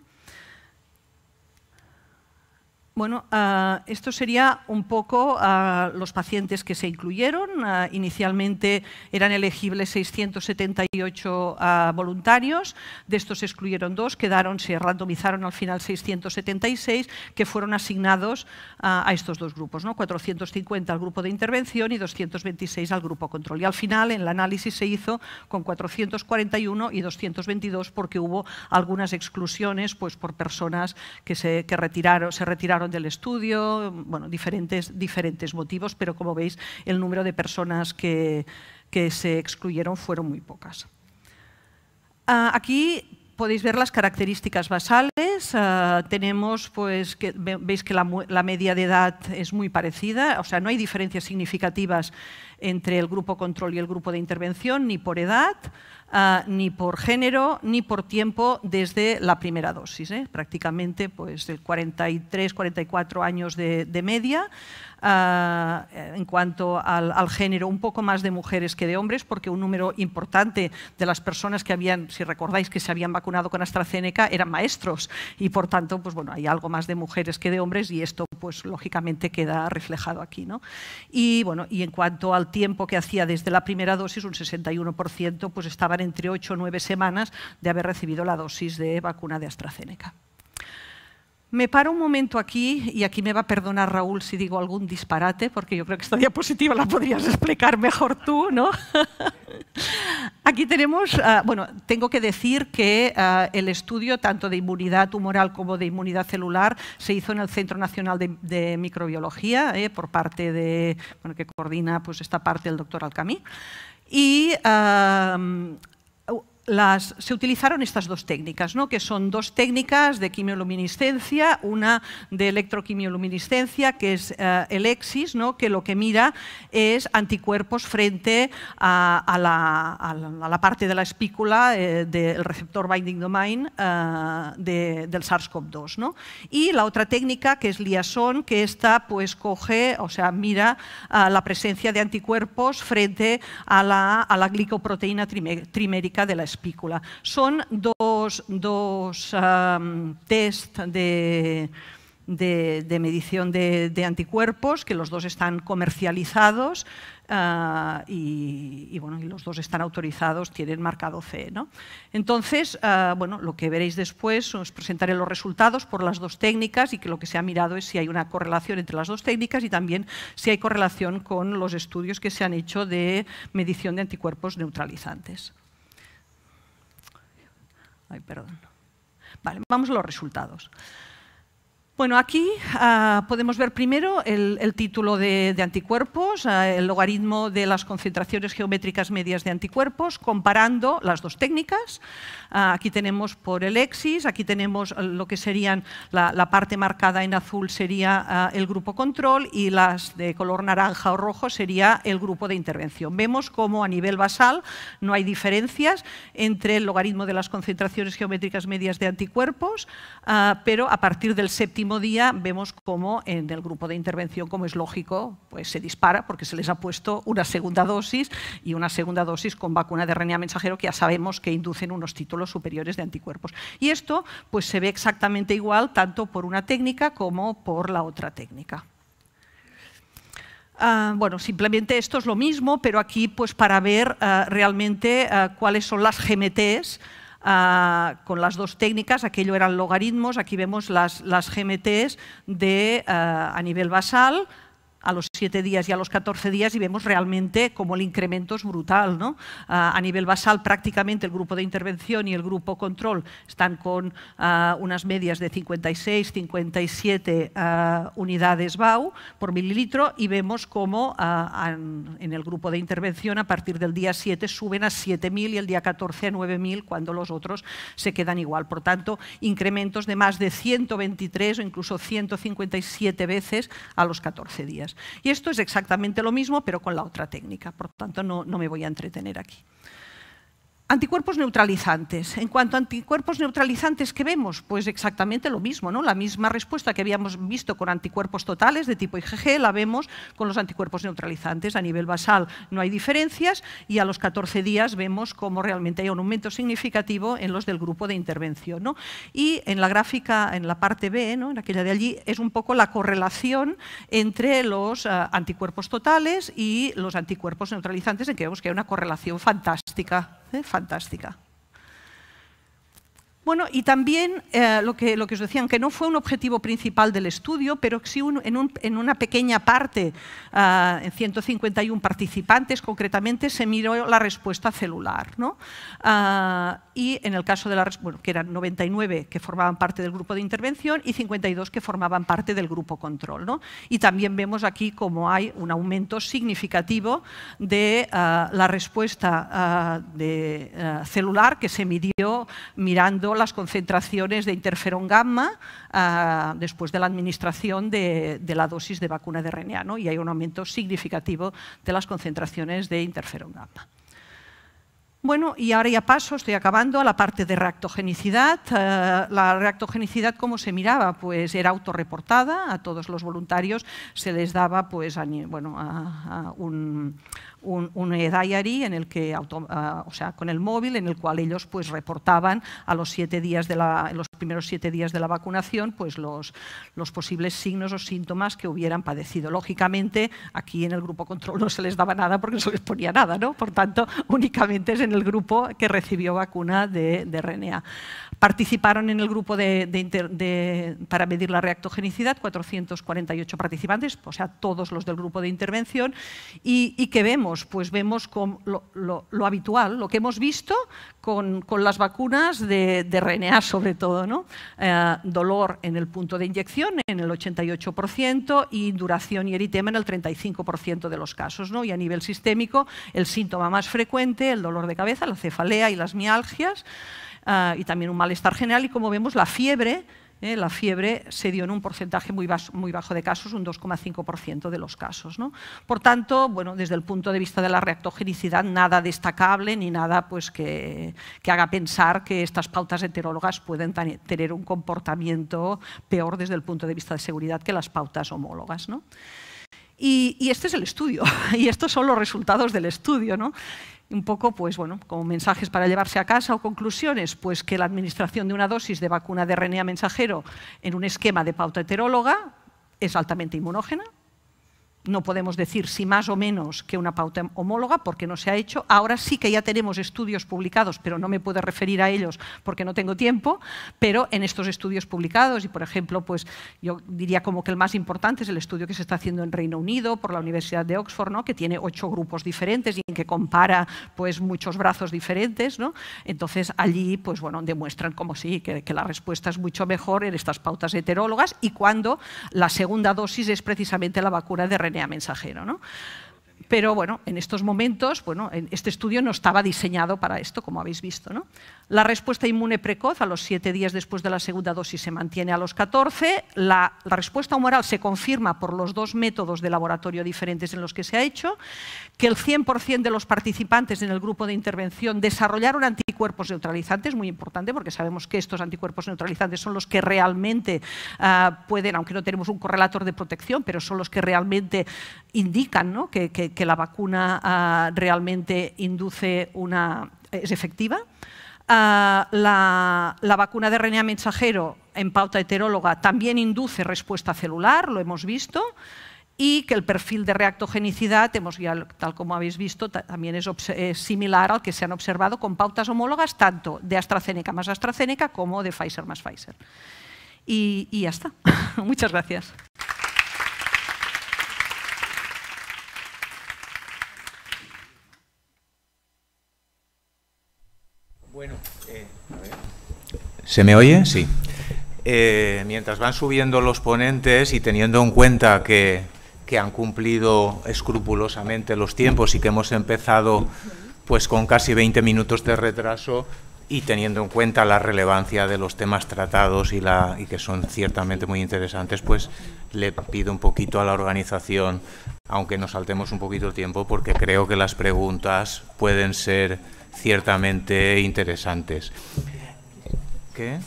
Bueno, ah, esto sería un poco ah, los pacientes que se incluyeron. Ah, inicialmente eran elegibles 678 voluntarios. De estos se excluyeron dos, quedaron, se randomizaron al final 676, que fueron asignados a estos dos grupos, ¿no? 450 al grupo de intervención y 226 al grupo control. Y al final, en el análisis se hizo con 441 y 222 porque hubo algunas exclusiones pues, por personas que se, que retiraron, se retiraron del estudio, bueno, diferentes, diferentes motivos, pero como veis, el número de personas que, se excluyeron fueron muy pocas. Ah, aquí podéis ver las características basales. Ah, tenemos, pues, veis que la, la, media de edad es muy parecida, o sea, no hay diferencias significativas entre el grupo control y el grupo de intervención, ni por edad, ah, ni por género, ni por tiempo desde la primera dosis. ¿eh? Prácticamente pues, el 43, 44 años de, media. Ah, eh, en cuanto al, género, un poco más de mujeres que de hombres, porque un número importante de las personas que habían, si recordáis, que se habían vacunado con AstraZeneca eran maestros y, por tanto, pues bueno, hay algo más de mujeres que de hombres y esto pues lógicamente queda reflejado aquí. ¿no? Y, bueno, y en cuanto al tiempo que hacía desde la primera dosis, un 61% pues estaban entre 8 o 9 semanas de haber recibido la dosis de vacuna de AstraZeneca. Me paro un momento aquí, y aquí me va a perdonar Raúl si digo algún disparate, porque yo creo que esta diapositiva la podrías explicar mejor tú, ¿no? aquí tenemos, ah, bueno, tengo que decir que ah, el estudio tanto de inmunidad tumoral como de inmunidad celular se hizo en el Centro Nacional de, Microbiología, eh, por parte de, bueno, que coordina pues esta parte el doctor Alcamí. Y ah, se utilizaron estas dos técnicas, ¿no? que son dos técnicas de quimioluminiscencia, una de electroquimioluminiscencia, que es eh, el EXIS, ¿no? que lo que mira es anticuerpos frente a, la, parte de la espícula eh, del receptor binding domain eh, del SARS-CoV-2. 2 Y la otra técnica, que es LIASON, que esta pues, coge, o sea, mira la presencia de anticuerpos frente a la, a la glicoproteína trimérica de la espícula son dos, dos test de, medición de, anticuerpos, que los dos están comercializados ah, y, los dos están autorizados, tienen marcado CE. Entonces, ah, bueno, lo que veréis después, os presentaré los resultados por las dos técnicas y que lo que se ha mirado es si hay una correlación entre las dos técnicas y también si hay correlación con los estudios que se han hecho de medición de anticuerpos neutralizantes. Ay, perdón. Vale, vamos a los resultados. Bueno, aquí ah, podemos ver primero el, título de, anticuerpos, ah, el logaritmo de las concentraciones geométricas medias de anticuerpos, comparando las dos técnicas. Ah, aquí tenemos por el EXIS, aquí tenemos lo que serían, la, la parte marcada en azul sería el grupo control y las de color naranja o rojo sería el grupo de intervención. Vemos cómo a nivel basal no hay diferencias entre el logaritmo de las concentraciones geométricas medias de anticuerpos, pero a partir del séptimo día vemos cómo eh, en el grupo de intervención, como es lógico, pues se dispara porque se les ha puesto una segunda dosis y una segunda dosis con vacuna de RNA mensajero que ya sabemos que inducen unos títulos superiores de anticuerpos. Y esto pues se ve exactamente igual tanto por una técnica como por la otra técnica. Ah, bueno, simplemente esto es lo mismo, pero aquí pues para ver ah, realmente ah, cuáles son las GMTs con las dos técnicas, aquello eran logaritmos, aquí vemos las, GMTs eh, a nivel basal, a los 7 días y a los 14 días y vemos realmente como el incremento es brutal. ¿no? a nivel basal prácticamente el grupo de intervención y el grupo control están con unas medias de 56, 57 unidades BAU por mililitro y vemos como en, el grupo de intervención a partir del día 7 suben a 7.000 y el día 14 a 9.000 cuando los otros se quedan igual. Por tanto, incrementos de más de 123 o incluso 157 veces a los 14 días. Y esto es exactamente lo mismo, pero con la otra técnica. Por tanto, no, me voy a entretener aquí. Anticuerpos neutralizantes. En cuanto a anticuerpos neutralizantes, ¿qué vemos? Pues exactamente lo mismo, ¿no? La misma respuesta que habíamos visto con anticuerpos totales de tipo IgG la vemos con los anticuerpos neutralizantes. A nivel basal no hay diferencias y a los 14 días vemos cómo realmente hay un aumento significativo en los del grupo de intervención, Y en la gráfica, en la parte B, ¿no? en aquella de allí, es un poco la correlación entre los eh, anticuerpos totales y los anticuerpos neutralizantes, en que vemos que hay una correlación fantástica fantástica. Bueno, y también eh, lo, que, os decían, que no fue un objetivo principal del estudio, pero sí en, una pequeña parte, ah, en 151 participantes concretamente, se miró la respuesta celular. ¿no? Ah, y en el caso de la bueno, que eran 99 que formaban parte del grupo de intervención y 52 que formaban parte del grupo control. Y también vemos aquí como hay un aumento significativo de ah, la respuesta de, celular que se midió mirando las concentraciones de interferón gamma ah, después de la administración de, la dosis de vacuna de RNA y hay un aumento significativo de las concentraciones de interferón gamma. Bueno, y ahora ya paso, estoy acabando, a la parte de reactogenicidad. Ah, la reactogenicidad, ¿cómo se miraba? Pues era autorreportada, a todos los voluntarios se les daba pues, bueno, un, un, un diary en el que, ah, o sea, con el móvil, en el cual ellos pues reportaban a los siete días de la, los primeros siete días de la vacunación, pues los, posibles signos o síntomas que hubieran padecido. Lógicamente, aquí en el grupo control no se les daba nada porque no se les ponía nada, ¿no? Por tanto, únicamente es en el grupo que recibió vacuna de, de RNA. Participaron en el grupo de, para medir la reactogenicidad 448 participantes, o sea, todos los del grupo de intervención, y que vemos pues vemos lo, habitual, lo que hemos visto con, las vacunas de, RNA sobre todo. ¿no? Eh, dolor en el punto de inyección en el 88% y duración y eritema en el 35% de los casos. ¿no? Y a nivel sistémico, el síntoma más frecuente, el dolor de cabeza, la cefalea y las mialgias. Eh, y también un malestar general y como vemos la fiebre ¿eh? la fiebre se dio en un porcentaje muy, bajo de casos, un 2,5% de los casos. Por tanto, bueno, desde el punto de vista de la reactogenicidad, nada destacable ni nada pues, que, haga pensar que estas pautas heterólogas pueden tener un comportamiento peor desde el punto de vista de seguridad que las pautas homólogas. Y, y, este es el estudio, y estos son los resultados del estudio. ¿no? un poco, pues bueno, como mensajes para llevarse a casa o conclusiones, pues que la administración de una dosis de vacuna de RNA mensajero en un esquema de pauta heteróloga es altamente inmunógena, no podemos decir si más o menos que una pauta homóloga porque no se ha hecho. Ahora sí que ya tenemos estudios publicados, pero no me puedo referir a ellos porque no tengo tiempo, pero en estos estudios publicados, y por ejemplo, pues yo diría como que el más importante es el estudio que se está haciendo en Reino Unido por la Universidad de Oxford, ¿no? que tiene ocho grupos diferentes y en que compara pues muchos brazos diferentes. ¿no? Entonces allí pues bueno, demuestran como sí, que, la respuesta es mucho mejor en estas pautas heterólogas y cuando la segunda dosis es precisamente la vacuna de mensajero. ¿no? Pero bueno, en estos momentos, bueno, este estudio no estaba diseñado para esto, como habéis visto. ¿no? La respuesta inmune precoz a los siete días después de la segunda dosis se mantiene a los 14. La, respuesta humoral se confirma por los dos métodos de laboratorio diferentes en los que se ha hecho, que el 100% de los participantes en el grupo de intervención desarrollaron anticuerpos neutralizantes, muy importante porque sabemos que estos anticuerpos neutralizantes son los que realmente ah, pueden, aunque no tenemos un correlator de protección, pero son los que realmente indican que, la vacuna ah, realmente induce una, es efectiva. Ah, la, vacuna de RNA mensajero en pauta heteróloga también induce respuesta celular, lo hemos visto, y que el perfil de reactogenicidad, tal como habéis visto, también es, similar al que se han observado con pautas homólogas tanto de AstraZeneca más AstraZeneca como de Pfizer más Pfizer. Y, y ya está. Muchas gracias. Bueno, eh, a ver. ¿se me oye? Sí. Eh, mientras van subiendo los ponentes y teniendo en cuenta que, han cumplido escrupulosamente los tiempos y que hemos empezado pues con casi 20 minutos de retraso y teniendo en cuenta la relevancia de los temas tratados y, la, y que son ciertamente muy interesantes, pues le pido un poquito a la organización, aunque nos saltemos un poquito el tiempo, porque creo que las preguntas pueden ser ciertamente interesantes. ¿Qué?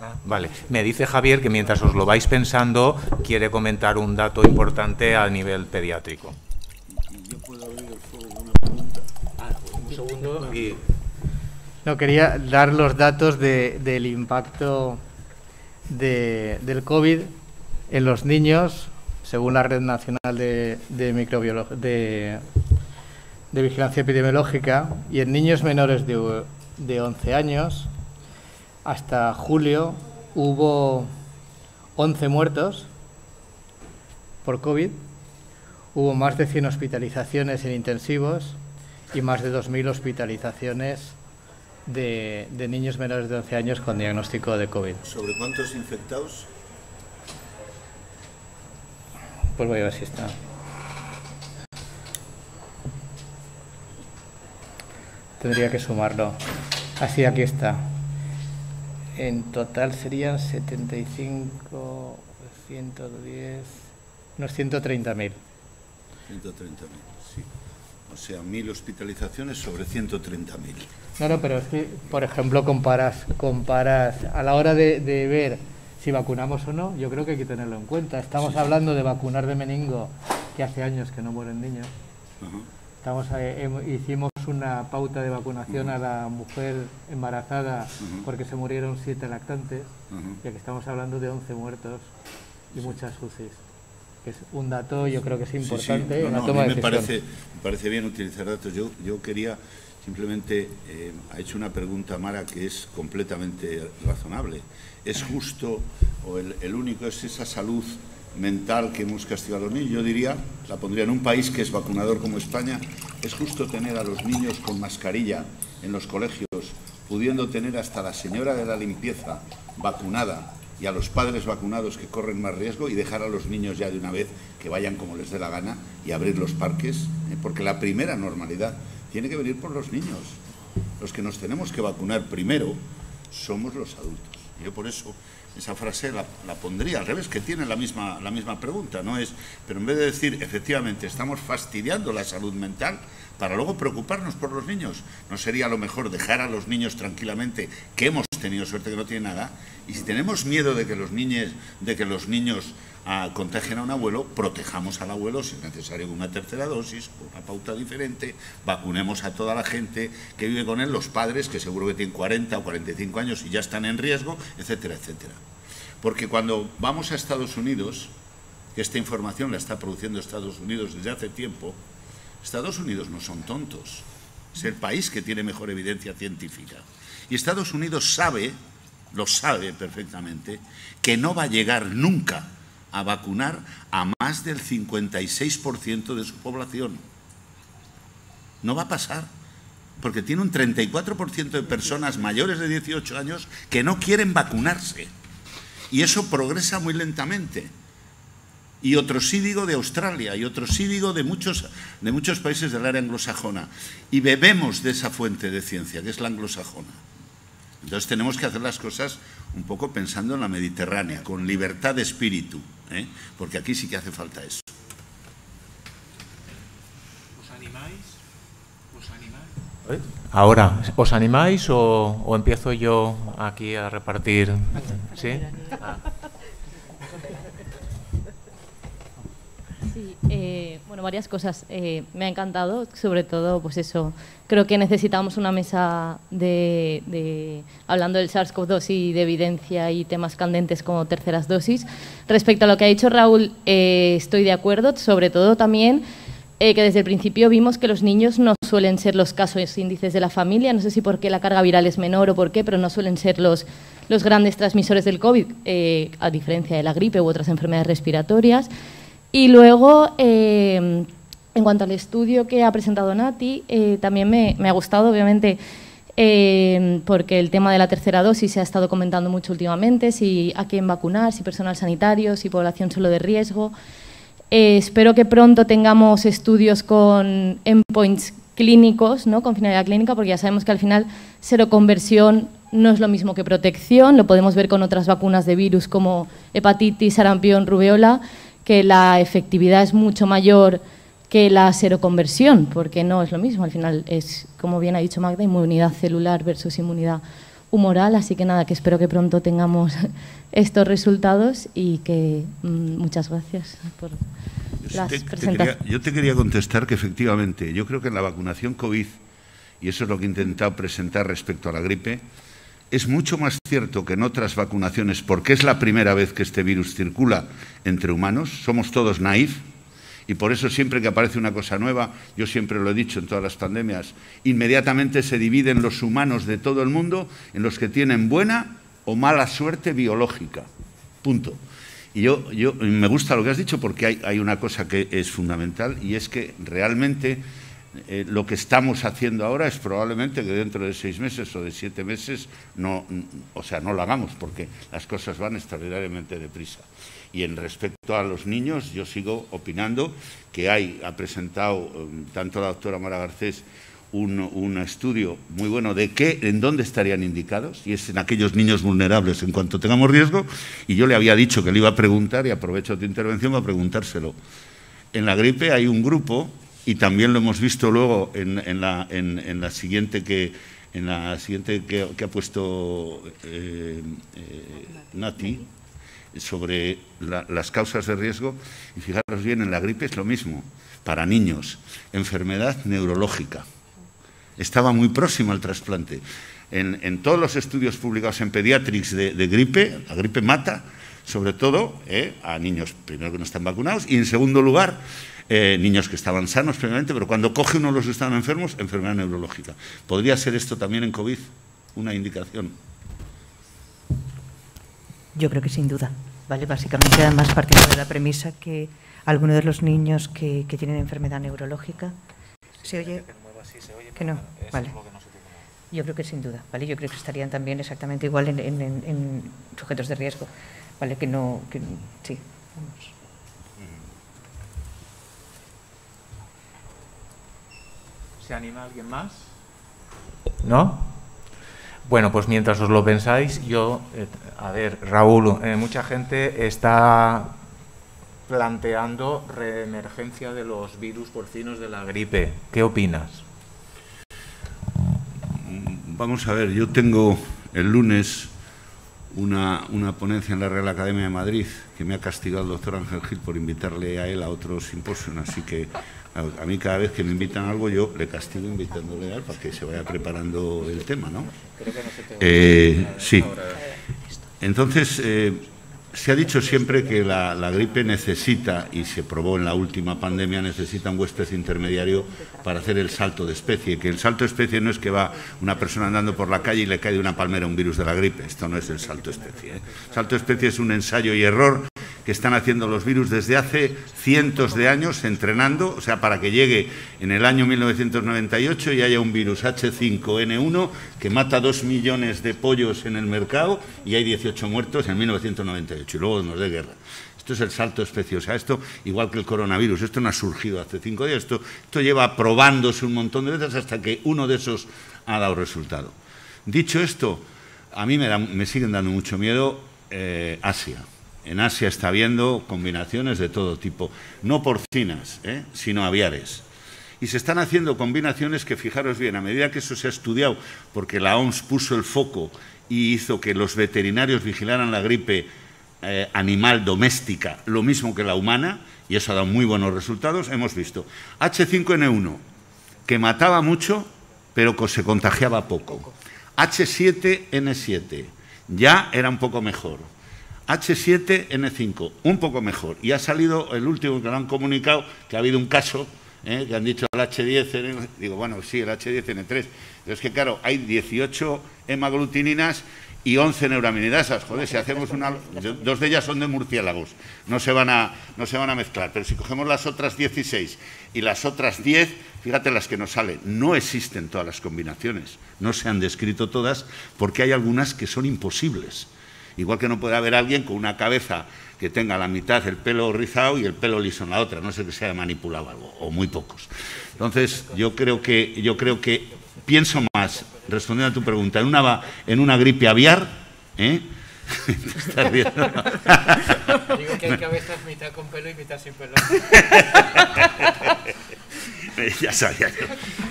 Ah, vale, me dice Javier que mientras os lo vais pensando, quiere comentar un dato importante a nivel pediátrico. Ah, un segundo No, quería dar los datos del impacto de, del COVID en los niños según la Red Nacional de, de, de, Vigilancia Epidemiológica, y en niños menores de, de 11 años, hasta julio hubo 11 muertos por COVID, hubo más de 100 hospitalizaciones en intensivos y más de 2.000 hospitalizaciones de, de niños menores de 11 años con diagnóstico de COVID. ¿Sobre cuántos infectados? Pues voy a ver si está. Tendría que sumarlo. Así, aquí está. En total serían 75, 110, no, 130.000. 130.000, sí. O sea, mil hospitalizaciones sobre 130.000. No, no, pero es que, por ejemplo, comparas, comparas a la hora de ver si vacunamos o no, yo creo que hay que tenerlo en cuenta. Estamos hablando de vacunar de meningo, que hace años que no mueren niños. Estamos, eh, hicimos una pauta de vacunación a la mujer embarazada porque se murieron siete lactantes, ya que estamos hablando de 11 muertos y muchas UCIs. es un dato, yo creo que es importante. toma me, parece, me parece bien utilizar datos. Yo, yo quería simplemente, eh, ha hecho una pregunta Mara que es completamente razonable es justo o el, único es esa salud mental que hemos castigado a los niños. Yo diría, la pondría en un país que es vacunador como España, es justo tener a los niños con mascarilla en los colegios, pudiendo tener hasta la señora de la limpieza vacunada y a los padres vacunados que corren más riesgo y dejar a los niños ya de una vez que vayan como les dé la gana y abrir los parques, eh, porque la primera normalidad tiene que venir por los niños. Los que nos tenemos que vacunar primero somos los adultos. Yo por eso esa frase la, pondría al revés, que tiene la misma, la misma pregunta, ¿no? es Pero en vez de decir, efectivamente, estamos fastidiando la salud mental para luego preocuparnos por los niños, ¿no sería lo mejor dejar a los niños tranquilamente que hemos tenido suerte que no tiene nada, y si tenemos miedo de que los niños, de que los niños ah, contagien a un abuelo, protejamos al abuelo, si es necesario, con una tercera dosis, con una pauta diferente, vacunemos a toda la gente que vive con él, los padres, que seguro que tienen 40 o 45 años y ya están en riesgo, etcétera, etcétera. Porque cuando vamos a Estados Unidos, esta información la está produciendo Estados Unidos desde hace tiempo, Estados Unidos no son tontos. Es el país que tiene mejor evidencia científica. Y Estados Unidos sabe, lo sabe perfectamente, que no va a llegar nunca a vacunar a más del 56% de su población. No va a pasar, porque tiene un 34% de personas mayores de 18 años que no quieren vacunarse. Y eso progresa muy lentamente. Y otro digo de Australia y otro sí de muchos, de muchos países del área anglosajona. Y bebemos de esa fuente de ciencia, que es la anglosajona. Entonces tenemos que hacer las cosas un poco pensando en la Mediterránea, con libertad de espíritu, ¿eh? porque aquí sí que hace falta eso. ¿Os animáis? ¿Os animáis? ¿Eh? Ahora, ¿os animáis o, empiezo yo aquí a repartir? ¿Sí? Ah. Eh, bueno, varias cosas. Eh, me ha encantado, sobre todo, pues eso, creo que necesitamos una mesa de, hablando del SARS-CoV-2 y de evidencia y temas candentes como terceras dosis. Respecto a lo que ha dicho Raúl, eh, estoy de acuerdo, sobre todo también eh, que desde el principio vimos que los niños no suelen ser los casos índices de la familia, no sé si por qué la carga viral es menor o por qué, pero no suelen ser los, los grandes transmisores del COVID, a diferencia de la gripe u otras enfermedades respiratorias. Y luego, eh, en cuanto al estudio que ha presentado Nati, eh, también me, ha gustado, obviamente, eh, porque el tema de la tercera dosis se ha estado comentando mucho últimamente, si a quién vacunar, si personal sanitario, si población solo de riesgo. espero que pronto tengamos estudios con endpoints clínicos, ¿no? con finalidad clínica, porque ya sabemos que al final seroconversión no es lo mismo que protección, lo podemos ver con otras vacunas de virus como hepatitis, sarampión, rubeola, que la efectividad es mucho mayor que la seroconversión, porque no es lo mismo, al final es, como bien ha dicho Magda, inmunidad celular versus inmunidad humoral, así que nada, que espero que pronto tengamos estos resultados y que mm, muchas gracias por las te, presentaciones. quería, yo te quería contestar que efectivamente, yo creo que en la vacunación COVID, y eso es lo que he intentado presentar respecto a la gripe, es mucho más cierto que en otras vacunaciones porque es la primera vez que este virus circula entre humanos, somos todos naif y por eso siempre que aparece una cosa nueva, yo siempre lo he dicho en todas las pandemias, inmediatamente se dividen los humanos de todo el mundo en los que tienen buena o mala suerte biológica. Punto. Y yo, me gusta lo que has dicho porque hay una cosa que es fundamental y es que realmente eh, lo que estamos haciendo ahora es probablemente que dentro de seis meses o de siete meses no, mm, o sea, no lo hagamos porque las cosas van extraordinariamente deprisa. Y en respecto a los niños, yo sigo opinando que hay, ha presentado em, tanto la doctora Mara Garcés un, estudio muy bueno de qué, en dónde estarían indicados, y es en aquellos niños vulnerables en cuanto tengamos riesgo, y yo le había dicho que le iba a preguntar, y aprovecho tu intervención para preguntárselo. En la gripe hay un grupo y también lo hemos visto luego en, la, siguiente que en la siguiente que, ha puesto eh, eh, Nati sobre las causas de riesgo y fijaros bien en la gripe es lo mismo para niños enfermedad neurológica estaba muy próxima al trasplante en, todos los estudios publicados en pediatrics de, gripe la gripe mata sobre todo eh, a niños primero que no están vacunados y en segundo lugar eh, niños que estaban sanos previamente, pero cuando coge uno de los que estaban enfermos, enfermedad neurológica. ¿Podría ser esto también en COVID una indicación? Yo creo que sin duda. Vale, básicamente además partiendo de la premisa que algunos de los niños que, tienen enfermedad neurológica se oye que, no, vale. Yo creo que sin duda, ¿vale? Yo creo que estarían también exactamente igual en, sujetos de riesgo, ¿vale? Que no, que, sí, vamos. ¿Se anima alguien más? ¿No? Bueno, pues mientras os lo pensáis, yo, eh, a ver, Raúl, eh, mucha gente está planteando reemergencia de los virus porcinos de la gripe. ¿Qué opinas? Mm, vamos a ver, yo tengo el lunes una, una, ponencia en la Real Academia de Madrid que me ha castigado el doctor Ángel Gil por invitarle a él a otro simposio, así que a mí cada vez que me invitan algo yo le castigo invitándole a para que se vaya preparando el tema, ¿no? eh, sí. Entonces, eh, se ha dicho siempre que la, gripe necesita, y se probó en la última pandemia, necesita un huésped intermediario para hacer el salto de especie. Que el salto de especie no es que va una persona andando por la calle y le cae de una palmera un virus de la gripe. Esto no es el salto de especie. ¿eh? Salto de especie es un ensayo y error que están haciendo los virus desde hace cientos de años entrenando, o sea, para que llegue en el año 1998 y haya un virus H5N1 que mata dos millones de pollos en el mercado y hay 18 muertos en 1998 y luego nos dé guerra. Esto es el salto especioso. Sea, esto, igual que el coronavirus, esto no ha surgido hace cinco días. Esto, esto lleva probándose un montón de veces hasta que uno de esos ha dado resultado. Dicho esto, a mí me, siguen dando mucho miedo eh, Asia en Asia está habiendo combinaciones de todo tipo, no porcinas, ¿eh? sino aviares. Y se están haciendo combinaciones que, fijaros bien, a medida que eso se ha estudiado, porque la OMS puso el foco y hizo que los veterinarios vigilaran la gripe eh, animal doméstica, lo mismo que la humana, y eso ha dado muy buenos resultados, hemos visto H5N1, que mataba mucho, pero que se contagiaba poco. H7N7, ya era un poco mejor. H7N5, un poco mejor. Y ha salido el último que lo han comunicado, que ha habido un caso, ¿eh? que han dicho al H10N... Digo, bueno, sí, el H10N3. Pero es que, claro, hay 18 hemaglutininas y 11 neuraminidasas. Joder, si hacemos una... Dos de ellas son de murciélagos, no se, van a, no se van a mezclar. Pero si cogemos las otras 16 y las otras 10, fíjate las que nos salen. No existen todas las combinaciones, no se han descrito todas, porque hay algunas que son imposibles Igual que no puede haber alguien con una cabeza que tenga la mitad el pelo rizado y el pelo liso en la otra, no sé que se haya manipulado algo, o muy pocos. Entonces, yo creo que, yo creo que pienso más, respondiendo a tu pregunta, en una, en una gripe aviar, ¿eh? Digo que hay cabezas mitad con pelo y mitad sin pelo. ya sabía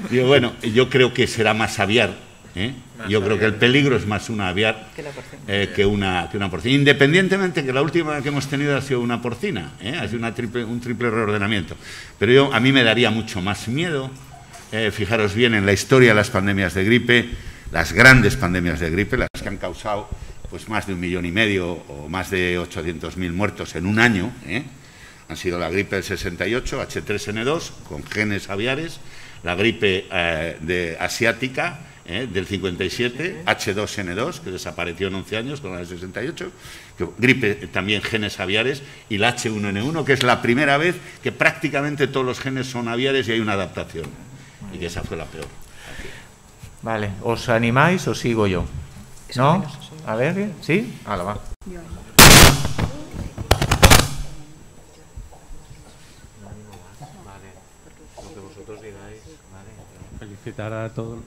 yo. bueno, yo creo que será más aviar ¿eh? Yo creo que el peligro es más una aviar eh, que, una, que una porcina. Independientemente que la última que hemos tenido ha sido una porcina, ¿eh? ha sido un triple reordenamiento. Pero yo, a mí me daría mucho más miedo, eh, fijaros bien en la historia de las pandemias de gripe, las grandes pandemias de gripe, las que han causado pues, más de un millón y medio o más de 800.000 muertos en un año. Han sido la gripe del 68, H3N2, con genes aviares, la gripe de asiática, ¿eh? del 57, H2N2, que desapareció en 11 años con la del 68, que, gripe eh, también genes aviares, y la H1N1, que es la primera vez que prácticamente todos los genes son aviares y hay una adaptación, y que esa fue la peor. Vale, ¿os animáis o sigo yo? ¿No? A ver, ¿sí? Ahora va. felicitar a todos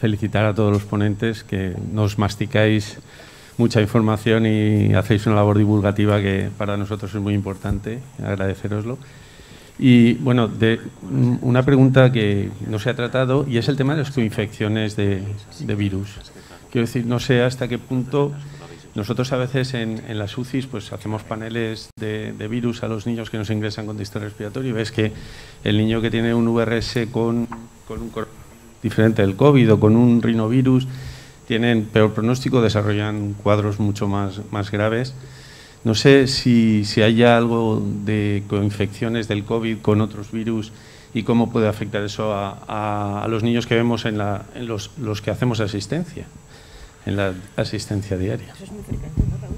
Felicitar a todos los ponentes que nos masticáis mucha información y hacéis una labor divulgativa que para nosotros es muy importante, agradeceroslo. Y bueno, de mm, una pregunta que no se ha tratado y es el tema de las infecciones de, virus. Quiero decir, no sé hasta qué punto nosotros a veces en, las UCIs pues hacemos paneles de, virus a los niños que nos ingresan con distorsión respiratorio y ves que el niño que tiene un VRS con con un diferente del COVID o con un rinovirus tienen peor pronóstico, desarrollan cuadros mucho más, más graves. No sé si, si haya algo de coinfecciones del COVID con otros virus y cómo puede afectar eso a, los niños que vemos en, la, en los, los, que hacemos asistencia, en la asistencia diaria.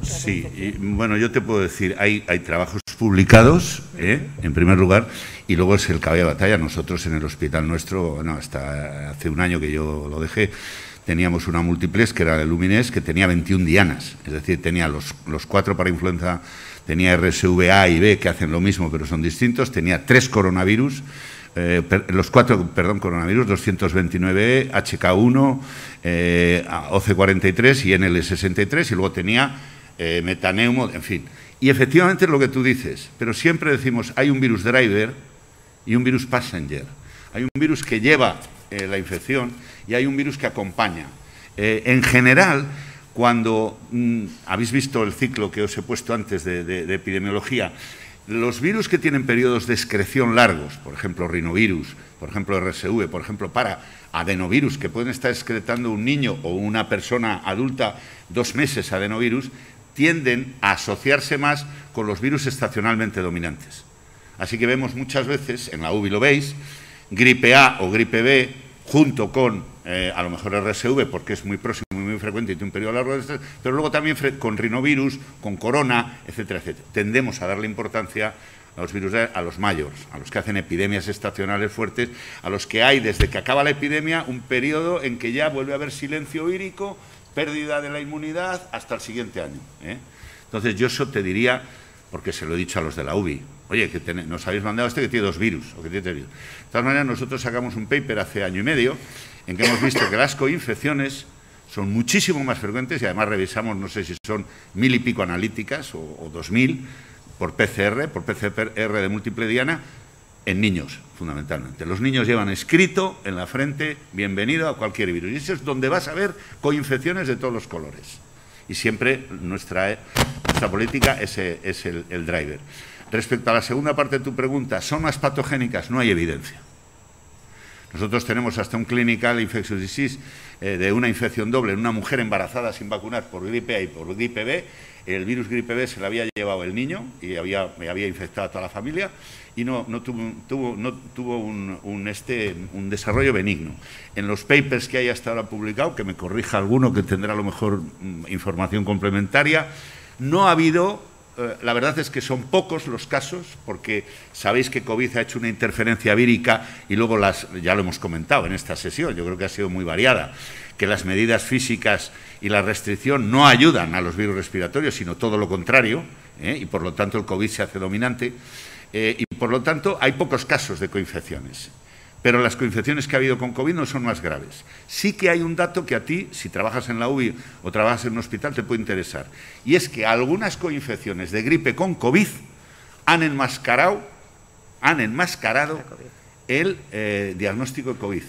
Sí, bueno, yo te puedo decir, hay trabajos publicados, ¿eh? en primer lugar, y luego es el caballo de batalla. Nosotros en el hospital nuestro, hasta hace un año que yo lo dejé, teníamos una múltiples que era de Lumines, que tenía 21 dianas, es decir, tenía los, los cuatro para influenza, tenía RSVA y B, que hacen lo mismo pero son distintos, tenía tres coronavirus, eh, los cuatro, perdón, coronavirus, 229E, HK1, eh, OC43 y NL63, y luego tenía eh, metaneumo, en fin. Y efectivamente es lo que tú dices, pero siempre decimos, hay un virus driver y un virus passenger. Hay un virus que lleva eh, la infección y hay un virus que acompaña. Eh, en general, cuando mm, habéis visto el ciclo que os he puesto antes de, de, epidemiología, los virus que tienen periodos de excreción largos, por ejemplo rinovirus, por ejemplo RSV, por ejemplo para adenovirus, que pueden estar excretando un niño o una persona adulta dos meses adenovirus, tienden a asociarse más con los virus estacionalmente dominantes. Así que vemos muchas veces, en la UBI lo veis, gripe A o gripe B junto con, eh, a lo mejor RSV, porque es muy próximo y muy frecuente y tiene un periodo largo de estrés, pero luego también con rinovirus, con corona, etcétera, etcétera. Tendemos a darle importancia a los virus, a los mayores, a los que hacen epidemias estacionales fuertes, a los que hay desde que acaba la epidemia un periodo en que ya vuelve a haber silencio vírico pérdida de la inmunidad hasta el siguiente año. ¿eh? Entonces, yo eso te diría, porque se lo he dicho a los de la UBI, oye, que nos habéis mandado este que tiene dos virus, o que tiene tres virus. De todas maneras, nosotros sacamos un paper hace año y medio en que hemos visto que las coinfecciones son muchísimo más frecuentes y además revisamos, no sé si son mil y pico analíticas o, o dos mil por PCR, por PCR de múltiple diana en niños fundamentalmente. Los niños llevan escrito en la frente, bienvenido a cualquier virus. Y eso es donde vas a ver coinfecciones de todos los colores. Y siempre nuestra, eh, nuestra política es, eh, el, driver. Respecto a la segunda parte de tu pregunta, ¿son más patogénicas? No hay evidencia. Nosotros tenemos hasta un clinical infectious disease eh, de una infección doble en una mujer embarazada sin vacunar por gripe A y por gripe B. El virus gripe B se le había llevado el niño y había, había infectado a toda la familia y no, tuvo, un, este, un desarrollo benigno. En los papers que hay hasta ahora publicado, que me corrija alguno que tendrá a lo mejor mm, información complementaria, no ha habido eh, la verdad es que son pocos los casos, porque sabéis que COVID ha hecho una interferencia vírica y luego las, ya lo hemos comentado en esta sesión, yo creo que ha sido muy variada, que las medidas físicas y la restricción no ayudan a los virus respiratorios, sino todo lo contrario, ¿eh? y por lo tanto el COVID se hace dominante. Eh, y por lo tanto hay pocos casos de coinfecciones. Pero las coinfecciones que ha habido con COVID no son más graves. Sí que hay un dato que a ti, si trabajas en la UBI o trabajas en un hospital, te puede interesar. Y es que algunas coinfecciones de gripe con COVID han enmascarado, el eh, diagnóstico de COVID.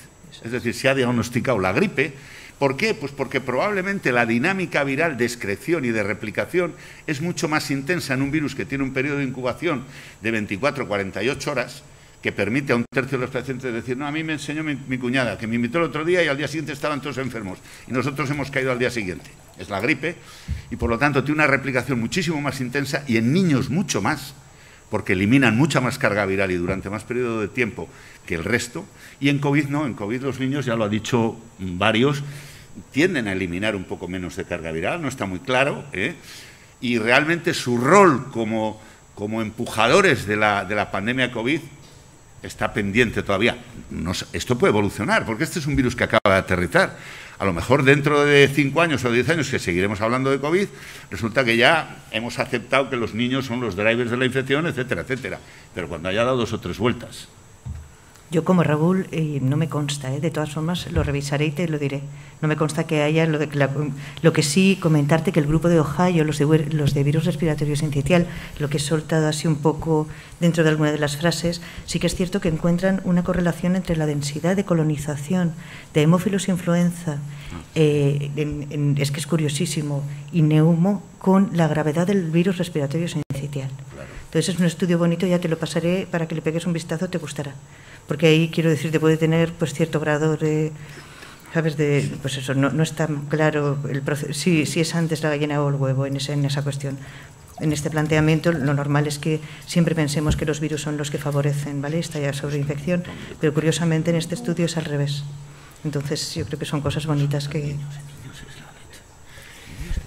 Es decir, se ha diagnosticado la gripe ¿Por qué? Pues porque probablemente la dinámica viral de excreción y de replicación es mucho más intensa en un virus que tiene un periodo de incubación de 24 48 horas, que permite a un tercio de los pacientes decir, no, a mí me enseñó mi, cuñada, que me invitó el otro día y al día siguiente estaban todos enfermos y nosotros hemos caído al día siguiente. Es la gripe y por lo tanto tiene una replicación muchísimo más intensa y en niños mucho más, porque eliminan mucha más carga viral y durante más periodo de tiempo que el resto. Y en COVID no, en COVID los niños, ya lo ha dicho varios, tienden a eliminar un poco menos de carga viral, no está muy claro, ¿eh? y realmente su rol como, como empujadores de la, de la pandemia COVID está pendiente todavía. esto puede evolucionar, porque este es un virus que acaba de aterrizar. A lo mejor dentro de cinco años o diez años que seguiremos hablando de COVID, resulta que ya hemos aceptado que los niños son los drivers de la infección, etcétera, etcétera. Pero cuando haya dado dos o tres vueltas. Yo como Raúl, y eh, no me consta, eh, de todas formas lo revisaré y te lo diré. No me consta que haya lo, que sí comentarte que el grupo de Ohio, los de, los de virus respiratorio sincitial, lo que he soltado así un poco dentro de alguna de las frases, sí que es cierto que encuentran una correlación entre la densidad de colonización de hemófilos e influenza, ah. eh, es que es curiosísimo, y neumo con la gravedad del virus respiratorio sincitial. Entonces es un estudio bonito, ya te lo pasaré para que le pegues un vistazo, te gustará porque ahí quiero decir te puede tener pues cierto grado de sabes de pues eso no, no claro el si, es antes la gallina o el huevo en esa, en esa cuestión en este planteamiento lo normal es que siempre pensemos que los virus son los que favorecen ¿vale? esta ya sobreinfección, pero curiosamente en este estudio es al revés. Entonces yo creo que son cosas bonitas que...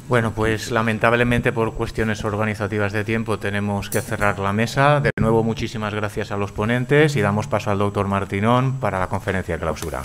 Bueno, pues lamentablemente por cuestiones organizativas de tiempo tenemos que cerrar la mesa. De nuevo, muchísimas gracias a los ponentes y damos paso al doctor Martinón para la conferencia de clausura.